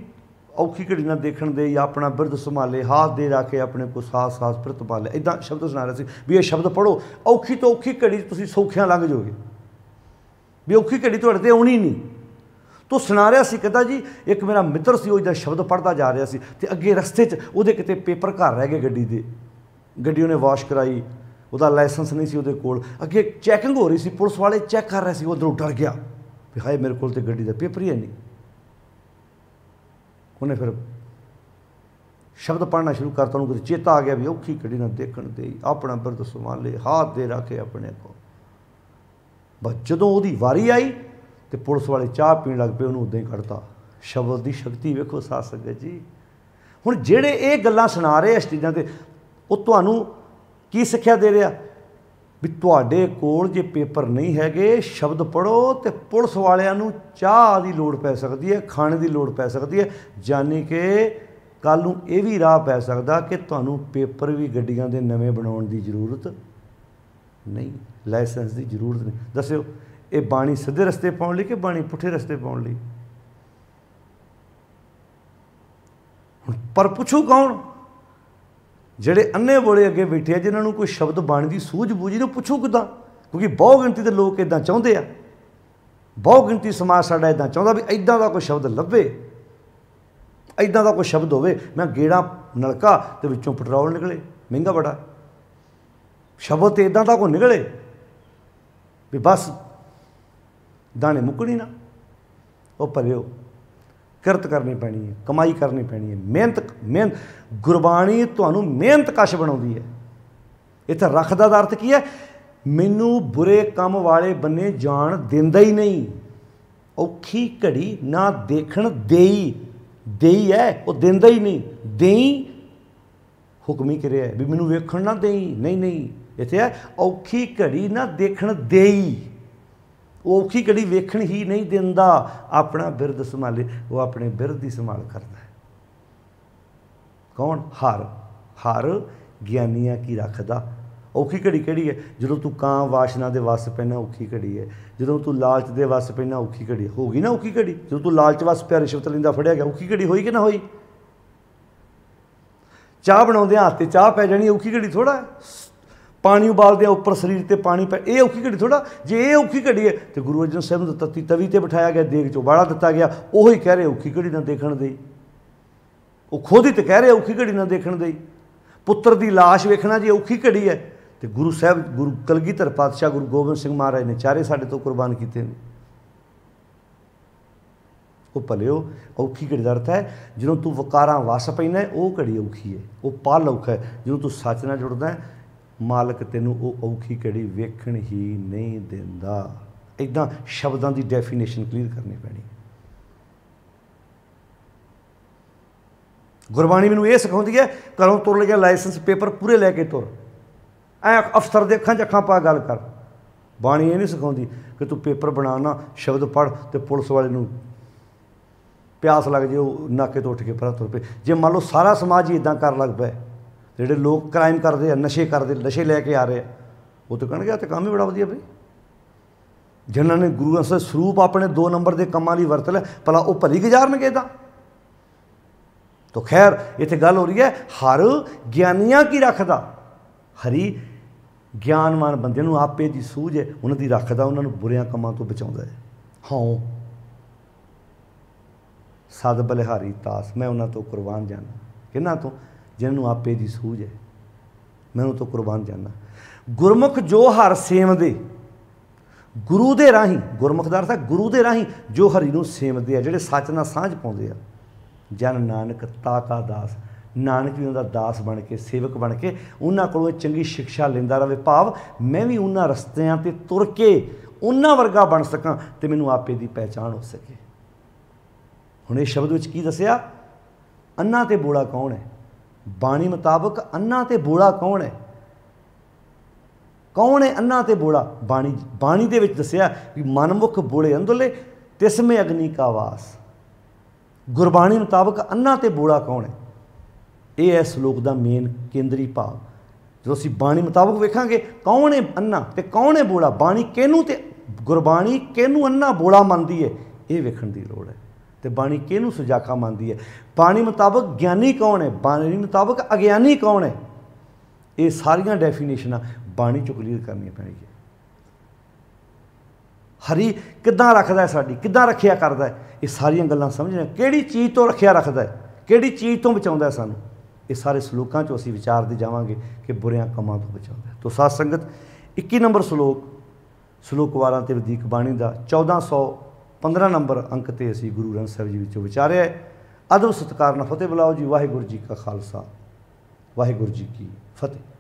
ਔਖੀ ਘੜੀ ਨਾਲ ਦੇਖਣ ਦੇ ਜਾਂ ਆਪਣਾ ਬਿਰਧ ਸੰਭਾਲੇ ਹੱਥ ਦੇ ਰੱਖ ਕੇ ਆਪਣੇ ਕੋ ਸਾਸ ਸਾਸ ਪ੍ਰਤ ਪਾਲੇ ਇਦਾਂ ਸ਼ਬਦ ਸੁਣਾ ਰਿਹਾ ਸੀ ਵੀ ਇਹ ਸ਼ਬਦ ਪੜੋ ਔਖੀ ਤੋਂ ਔਖੀ ਘੜੀ ਤੁਸੀਂ ਸੌਖਿਆਂ ਲੰਘ ਜਾਓਗੇ ਵੀ ਔਖੀ ਘੜੀ ਤੁਹਾਡੇ ਤੇ ਆਉਣੀ ਨਹੀਂ ਤੋ ਸੁਣਾ ਰਿਹਾ ਸੀ ਕਹਿੰਦਾ ਜੀ ਇੱਕ ਮੇਰਾ ਮਿੱਤਰ ਸੀ ਉਹ ਇਦਾਂ ਸ਼ਬਦ ਪੜਦਾ ਜਾ ਰਿਹਾ ਸੀ ਤੇ ਅੱਗੇ ਰਸਤੇ 'ਚ ਉਹਦੇ ਕਿਤੇ ਪੇਪਰ ਘਰ ਰਹਿ ਗਏ ਗੱਡੀ ਦੇ ਗੱਡੀ ਉਹਨੇ ਵਾਸ਼ ਕਰਾਈ ਉਹਦਾ ਲਾਇਸੈਂਸ ਨਹੀਂ ਸੀ ਉਹਦੇ ਕੋਲ ਅੱਗੇ ਚੈਕਿੰਗ ਹੋ ਰਹੀ ਸੀ ਪੁਲਿਸ ਵਾਲੇ ਚੈੱਕ ਕਰ ਰਹੇ ਸੀ ਉਹ ਡਰ ਗਿਆ ਵੀ ਹਾਏ ਮੇਰੇ ਕੋਲ ਤੇ ਗੱਡੀ ਦਾ ਪੇਪਰ ਹੀ ਨਹੀਂ ਉਹਨੇ ਫਿਰ ਸ਼ਬਦ ਪੜਨਾ ਸ਼ੁਰੂ ਕਰਤਾ ਉਹਨੂੰ ਕਿਤੇ ਚੇਤਾ ਆ ਗਿਆ ਵੀ ਔਖੀ ਗੱਡੀ ਨਾ ਦੇਖਣ ਤੇ ਆਪਣਾ ਬਿਰਦ ਸੰਭਾਲੇ ਹੱਥ ਦੇ ਰੱਖੇ ਆਪਣੇ ਕੋ ਬਸ ਜਦੋਂ ਉਹਦੀ ਵਾਰੀ ਆਈ ਤੇ ਪੁਲਿਸ ਵਾਲੇ ਚਾਹ ਪੀਣ ਲੱਗ ਪਏ ਉਹਨੂੰ ਉਦਾਂ ਹੀ ਕੱਢਤਾ ਸ਼ਬਦ ਦੀ ਸ਼ਕਤੀ ਵੇਖੋ ਸਾਧ ਸੰਗਤ ਜੀ ਹੁਣ ਜਿਹੜੇ ਇਹ ਗੱਲਾਂ ਸੁਣਾ ਰਹੇ ਸਟੇਜਾਂ ਤੇ ਉਹ ਤੁਹਾਨੂੰ ਕੀ ਸਿੱਖਿਆ ਦੇ ਰਿਹਾ ਵੀ ਤੁਹਾਡੇ ਕੋਲ ਜੇ ਪੇਪਰ ਨਹੀਂ ਹੈਗੇ ਸ਼ਬਦ ਪੜੋ ਤੇ ਪੁਲਿਸ ਵਾਲਿਆਂ ਨੂੰ ਚਾਹ ਦੀ ਲੋੜ ਪੈ ਸਕਦੀ ਹੈ ਖਾਣੇ ਦੀ ਲੋੜ ਪੈ ਸਕਦੀ ਹੈ ਜਾਨੀ ਕਿ ਕੱਲ ਨੂੰ ਇਹ ਵੀ ਰਾਹ ਪੈ ਸਕਦਾ ਕਿ ਤੁਹਾਨੂੰ ਪੇਪਰ ਵੀ ਗੱਡੀਆਂ ਦੇ ਨਵੇਂ ਬਣਾਉਣ ਦੀ ਜ਼ਰੂਰਤ ਨਹੀਂ ਲਾਇਸੈਂਸ ਦੀ ਜ਼ਰੂਰਤ ਨਹੀਂ ਦੱਸਿਓ ਇਹ ਬਾਣੀ ਸਿੱਧੇ ਰਸਤੇ ਪਾਉਣ ਲਈ ਕਿ ਬਾਣੀ ਪੁੱਠੇ ਰਸਤੇ ਪਾਉਣ ਲਈ ਪਰ ਪੁੱਛੂ ਕੌਣ ਜਿਹੜੇ ਅੰਨੇ ਬੋਲੇ ਅੱਗੇ ਬੈਠੇ ਆ ਜਿਨ੍ਹਾਂ ਨੂੰ ਕੋਈ ਸ਼ਬਦ ਬਾਣੀ ਦੀ ਸੂਝ ਬੂਝੀ ਨੂੰ ਪੁੱਛੋ ਕਿਦਾਂ ਕਿਉਂਕਿ ਬਹੁ ਗਿਣਤੀ ਦੇ ਲੋਕ ਇਦਾਂ ਚਾਹੁੰਦੇ ਆ ਬਹੁ ਗਿਣਤੀ ਸਮਾਜ ਸਾਡਾ ਇਦਾਂ ਚਾਹੁੰਦਾ ਵੀ ਇਦਾਂ ਦਾ ਕੋਈ ਸ਼ਬਦ ਲੱਭੇ ਇਦਾਂ ਦਾ ਕੋਈ ਸ਼ਬਦ ਹੋਵੇ ਮੈਂ ਗੇੜਾ ਨਲਕਾ ਤੇ ਵਿੱਚੋਂ ਪੈਟਰੋਲ ਨਿਕਲੇ ਮਹਿੰਗਾ ਬੜਾ ਸ਼ਬਦ ਤੇ ਇਦਾਂ ਦਾ ਕੋਈ ਨਿਕਲੇ ਵੀ ਬਸ ਦਾਣੇ ਮੁੱਕਣੀ ਨਾ ਉਹ ਭਰਿਓ ਕਿਰਤ ਕਰਨੀ ਪੈਣੀ ਹੈ ਕਮਾਈ ਕਰਨੀ ਪੈਣੀ ਹੈ ਮਿਹਨਤ ਮਿਹਨਤ ਗੁਰਬਾਣੀ ਤੁਹਾਨੂੰ ਮਿਹਨਤ ਕਸ਼ ਬਣਾਉਂਦੀ ਹੈ ਇੱਥੇ ਰੱਖਦਾ ਦਾ ਅਰਥ ਕੀ ਹੈ ਮੈਨੂੰ ਬੁਰੇ ਕੰਮ ਵਾਲੇ ਬੰਨੇ ਜਾਣ ਦਿੰਦਾ ਹੀ ਨਹੀਂ ਔਖੀ ਘੜੀ ਨਾ ਦੇਖਣ ਦੇਈ ਦੇਈ ਹੈ ਉਹ ਦਿੰਦਾ ਹੀ ਨਹੀਂ ਦੇਈ ਹੁਕਮੀ ਕਰਿਆ ਵੀ ਮੈਨੂੰ ਵੇਖਣ ਨਾ ਦੇਈ ਨਹੀਂ ਨਹੀਂ ਇੱਥੇ ਹੈ ਔਖੀ ਘੜੀ ਨਾ ਦੇਖਣ ਦੇਈ ਔਖੀ ਘੜੀ ਵੇਖਣ ਹੀ ਨਹੀਂ ਦਿੰਦਾ ਆਪਣਾ ਬਿਰਦ ਸੰਭਾਲੇ ਉਹ ਆਪਣੇ ਬਿਰਦ ਦੀ ਸੰਭਾਲ ਕਰਦਾ ਹੈ ਕੌਣ ਹਰ ਹਰ ਗਿਆਨੀਆਂ ਕੀ ਰੱਖਦਾ ਔਖੀ ਘੜੀ ਕਿਹੜੀ ਹੈ ਜਦੋਂ ਤੂੰ ਕਾਂ ਵਾਸ਼ਨਾ ਦੇ ਵਸ ਪੈਣਾ ਔਖੀ ਘੜੀ ਹੈ ਜਦੋਂ ਤੂੰ ਲਾਲਚ ਦੇ ਵਸ ਪੈਣਾ ਔਖੀ ਘੜੀ ਹੋ ਗਈ ਨਾ ਔਖੀ ਘੜੀ ਜਦੋਂ ਤੂੰ ਲਾਲਚ ਵਸ ਪਿਆ ਰਿਸ਼ਵਤ ਲੈਂਦਾ ਫੜਿਆ ਗਿਆ ਔਖੀ ਘੜੀ ਹੋਈ ਕਿ ਨਾ ਹੋਈ ਚਾਹ ਬਣਾਉਂਦੇ ਹੱਥ ਤੇ ਚਾਹ ਪੈ ਜਾਣੀ ਔਖੀ ਘੜੀ ਥੋੜਾ ਪਾਣੀ ਉਬਾਲਦੇ ਆ ਉੱਪਰ ਸਰੀਰ ਤੇ ਪਾਣੀ ਪੈ ਇਹ ਔਖੀ ਘੜੀ ਥੋੜਾ ਜੇ ਇਹ ਔਖੀ ਘੜੀ ਹੈ ਤੇ ਗੁਰੂ ਅਰਜਨ ਸਾਹਿਬ ਨੂੰ ਤਤੀ ਤਵੀ ਤੇ ਬਿਠਾਇਆ ਗਿਆ ਦੇਗ ਚੋ ਬਾੜਾ ਦਿੱਤਾ ਗਿਆ ਉਹ ਹੀ ਕਹਿ ਰਹੇ ਔਖੀ ਘੜੀ ਨਾ ਦੇਖਣ ਦੇ ਉਹ ਖੁਦ ਹੀ ਤੇ ਕਹਿ ਰਹੇ ਔਖੀ ਘੜੀ ਨਾ ਦੇਖਣ ਦੇ ਪੁੱਤਰ ਦੀ লাশ ਵੇਖਣਾ ਜੀ ਔਖੀ ਘੜੀ ਹੈ ਤੇ ਗੁਰੂ ਸਾਹਿਬ ਗੁਰੂ ਕਲਗੀਧਰ ਪਾਤਸ਼ਾਹ ਗੁਰੂ ਗੋਬਿੰਦ ਸਿੰਘ ਮਹਾਰਾਜ ਨੇ ਚਾਰੇ ਸਾਡੇ ਤੋਂ ਕੁਰਬਾਨ ਕੀਤੇ ਨੇ ਉਹ ਪਲਿਓ ਔਖੀ ਘੜੀ ਦਾ ਅਰਥ ਹੈ ਜਦੋਂ ਤੂੰ ਵਕਾਰਾਂ ਵਸ ਪੈਣਾ ਉਹ ਘੜੀ ਔਖੀ ਹੈ ਉਹ ਪਾਲ ਔਖਾ ਹੈ ਜਦੋਂ ਤੂੰ ਸੱਚ ਨਾਲ ਜੁੜਦਾ ਹੈ ਮਾਲਕ ਤੈਨੂੰ ਉਹ ਔਖੀ ਘੜੀ ਵੇਖਣ ਹੀ ਨਹੀਂ ਦਿੰਦਾ ਇਦਾਂ ਸ਼ਬਦਾਂ ਦੀ ਡੈਫੀਨੇਸ਼ਨ ਕਲੀਅਰ ਕਰਨੀ ਪੈਣੀ ਗੁਰਬਾਣੀ ਮੈਨੂੰ ਇਹ ਸਿਖਾਉਂਦੀ ਹੈ ਘਰੋਂ ਤੁਰ ਲਿਆ ਲਾਇਸੈਂਸ ਪੇਪਰ ਪੂਰੇ ਲੈ ਕੇ ਤੁਰ ਐ ਅਫਸਰ ਦੇ ਅੱਖਾਂ 'ਚ ਅੱਖਾਂ ਪਾ ਗੱਲ ਕਰ ਬਾਣੀ ਇਹ ਨਹੀਂ ਸਿਖਾਉਂਦੀ ਕਿ ਤੂੰ ਪੇਪਰ ਬਣਾਣਾ ਸ਼ਬਦ ਪੜ ਤੇ ਪੁਲਿਸ ਵਾਲੇ ਨੂੰ ਪਿਆਸ ਲੱਗ ਜੇ ਉਹ ਨਾਕੇ ਤੋਂ ਉੱਠ ਕੇ ਫਰਾ ਤੁਰ ਪਏ ਜੇ ਮੰਨ ਲਓ ਸਾਰਾ ਸਮਾਜ ਹੀ ਇਦਾਂ ਕਰਨ ਲੱਗ ਪਿਆ ਜਿਹੜੇ ਲੋਕ ਕ੍ਰਾਈਮ ਕਰਦੇ ਆ ਨਸ਼ੇ ਕਰਦੇ ਨਸ਼ੇ ਲੈ ਕੇ ਆ ਰਹੇ ਆ ਉਹ ਤਾਂ ਕਹਿਣਗੇ ਆ ਤੇ ਕੰਮ ਹੀ ਬੜਾ ਵਧੀਆ ਬਈ ਜਿਨ੍ਹਾਂ ਨੇ ਗੁਰੂ ਅਸਰ ਸਰੂਪ ਆਪਣੇ ਦੋ ਨੰਬਰ ਦੇ ਕੰਮਾਂ ਲਈ ਵਰਤ ਲਿਆ ਭਲਾ ਉਹ ਭਲੀ ਗੁਜ਼ਾਰਨਗੇ ਤਾਂ ਤੋ ਖੈਰ ਇੱਥੇ ਗੱਲ ਹੋ ਰਹੀ ਹੈ ਹਰ ਗਿਆਨੀਆਂ ਕੀ ਰੱਖਦਾ ਹਰੀ ਗਿਆਨਵਾਨ ਬੰਦੇ ਨੂੰ ਆਪੇ ਦੀ ਸੂਝ ਹੈ ਉਹਨਾਂ ਦੀ ਰੱਖਦਾ ਉਹਨਾਂ ਨੂੰ ਬੁਰਿਆਂ ਕੰਮਾਂ ਤੋਂ ਬਚਾਉਂਦਾ ਹੈ ਹਾਂ ਸਦ ਬਲਿਹਾਰੀ ਤਾਸ ਮੈਂ ਉਹਨਾਂ ਤੋਂ ਕੁਰਬਾਨ ਜਾਣਾ ਕਿੰਨਾ ਤੋਂ ਜਿਨ੍ਹਾਂ ਨੂੰ ਆਪੇ ਦੀ ਸੂਝ ਹੈ ਮੈਂ ਉਹ ਤੋਂ ਕੁਰਬਾਨ ਜਾਂਦਾ ਗੁਰਮੁਖ ਜੋ ਹਰ ਸੇਵਦੇ ਗੁਰੂ ਦੇ ਰਾਹੀਂ ਗੁਰਮੁਖ ਦਾ ਅਰਥ ਹੈ ਗੁਰੂ ਦੇ ਰਾਹੀਂ ਜੋ ਹਰੀ ਨੂੰ ਸੇਵਦੇ ਆ ਜਿਹੜੇ ਸੱਚ ਨਾਲ ਸਾਂਝ ਪਾਉਂਦੇ ਆ ਜਨ ਨਾਨਕ ਤਾ ਕਾ ਦਾਸ ਨਾਨਕ ਵੀ ਉਹਦਾ ਦਾਸ ਬਣ ਕੇ ਸੇਵਕ ਬਣ ਕੇ ਉਹਨਾਂ ਕੋਲੋਂ ਇਹ ਚੰਗੀ ਸਿੱਖਿਆ ਲੈਂਦਾ ਰਵੇ ਭਾਵ ਮੈਂ ਵੀ ਉਹਨਾਂ ਰਸਤਿਆਂ ਤੇ ਤੁਰ ਕੇ ਉਹਨਾਂ ਵਰਗਾ ਬਣ ਸਕਾਂ ਤੇ ਮੈਨੂੰ ਆਪੇ ਦੀ ਪਹਿਚਾਣ ਹੋ ਸਕੇ ਹੁਣ ਇਹ ਸ਼ਬਦ ਵਿੱਚ ਕੀ ਦੱਸਿਆ ਅੰਨਾ ਤੇ ਬੋਲਾ ਕੌਣ ਹੈ ਬਾਣੀ ਮੁਤਾਬਕ ਅੰਨਾ ਤੇ ਬੋੜਾ ਕੌਣ ਹੈ ਕੌਣ ਹੈ ਅੰਨਾ ਤੇ ਬੋੜਾ ਬਾਣੀ ਬਾਣੀ ਦੇ ਵਿੱਚ ਦੱਸਿਆ ਕਿ ਮਨਮੁਖ ਬੋੜੇ ਅੰਦਲੇ ਤਿਸਮੇ ਅਗਨੀ ਕਾ ਵਾਸ ਗੁਰਬਾਣੀ ਮੁਤਾਬਕ ਅੰਨਾ ਤੇ ਬੋੜਾ ਕੌਣ ਹੈ ਇਹ ਹੈ ਸ਼ਲੋਕ ਦਾ ਮੇਨ ਕੇਂਦਰੀ ਭਾਵ ਜਦੋਂ ਅਸੀਂ ਬਾਣੀ ਮੁਤਾਬਕ ਵੇਖਾਂਗੇ ਕੌਣ ਹੈ ਅੰਨਾ ਤੇ ਕੌਣ ਹੈ ਬੋੜਾ ਬਾਣੀ ਕਿਹਨੂੰ ਤੇ ਗੁਰਬਾਣੀ ਕਿਹਨੂੰ ਅੰਨਾ ਬੋੜਾ ਮੰਨਦੀ ਹੈ ਇਹ ਵੇਖਣ ਦੀ ਲੋੜ ਹੈ ਤੇ ਬਾਣੀ ਕਿਹਨੂੰ ਸੁਜਾਖਾ ਮੰਨਦੀ ਹੈ ਬਾਣੀ ਮੁਤਾਬਕ ਗਿਆਨੀ ਕੌਣ ਹੈ ਬਾਣੀ ਮੁਤਾਬਕ ਅਗਿਆਨੀ ਕੌਣ ਹੈ ਇਹ ਸਾਰੀਆਂ ਡੈਫੀਨੇਸ਼ਨਾਂ ਬਾਣੀ ਚੋਂ ਕਲੀਅਰ ਕਰਨੀਆਂ ਪੈਣਗੀਆਂ ਹਰੀ ਕਿੱਦਾਂ ਰੱਖਦਾ ਹੈ ਸਾਡੀ ਕਿੱਦਾਂ ਰੱਖਿਆ ਕਰਦਾ ਹੈ ਇਹ ਸਾਰੀਆਂ ਗੱਲਾਂ ਸਮਝਣਾ ਕਿਹੜੀ ਚੀਜ਼ ਤੋਂ ਰੱਖਿਆ ਰੱਖਦਾ ਹੈ ਕਿਹੜੀ ਚੀਜ਼ ਤੋਂ ਬਚਾਉਂਦਾ ਸਾਨੂੰ ਇਹ ਸਾਰੇ ਸ਼ਲੋਕਾਂ 'ਚੋਂ ਅਸੀਂ ਵਿਚਾਰਦੇ ਜਾਵਾਂਗੇ ਕਿ ਬੁਰਿਆਂ ਕੰਮਾਂ ਤੋਂ ਬਚਾਉਂਦਾ ਹੈ ਤੋਂ ਸਾਧ ਸੰਗਤ 21 ਨੰਬਰ ਸ਼ਲੋਕ ਸ਼ਲੋਕ ਵਾਰਾਂ ਤੇ ਵਧੇਕ ਬਾਣੀ ਦਾ 1400 15 ਨੰਬਰ ਅੰਕ ਤੇ ਅਸੀਂ ਗੁਰੂ ਗ੍ਰੰਥ ਸਾਹਿਬ ਜੀ ਵਿੱਚੋਂ ਵਿਚਾਰਿਆ ਅਦਬ ਸਤਕਾਰ ਨਾਲ ਫਤਿਹ ਬੁਲਾਓ ਜੀ ਵਾਹਿਗੁਰੂ ਜੀ ਕਾ ਖਾਲਸਾ ਵਾਹਿਗੁਰੂ ਜੀ ਕੀ ਫਤਿਹ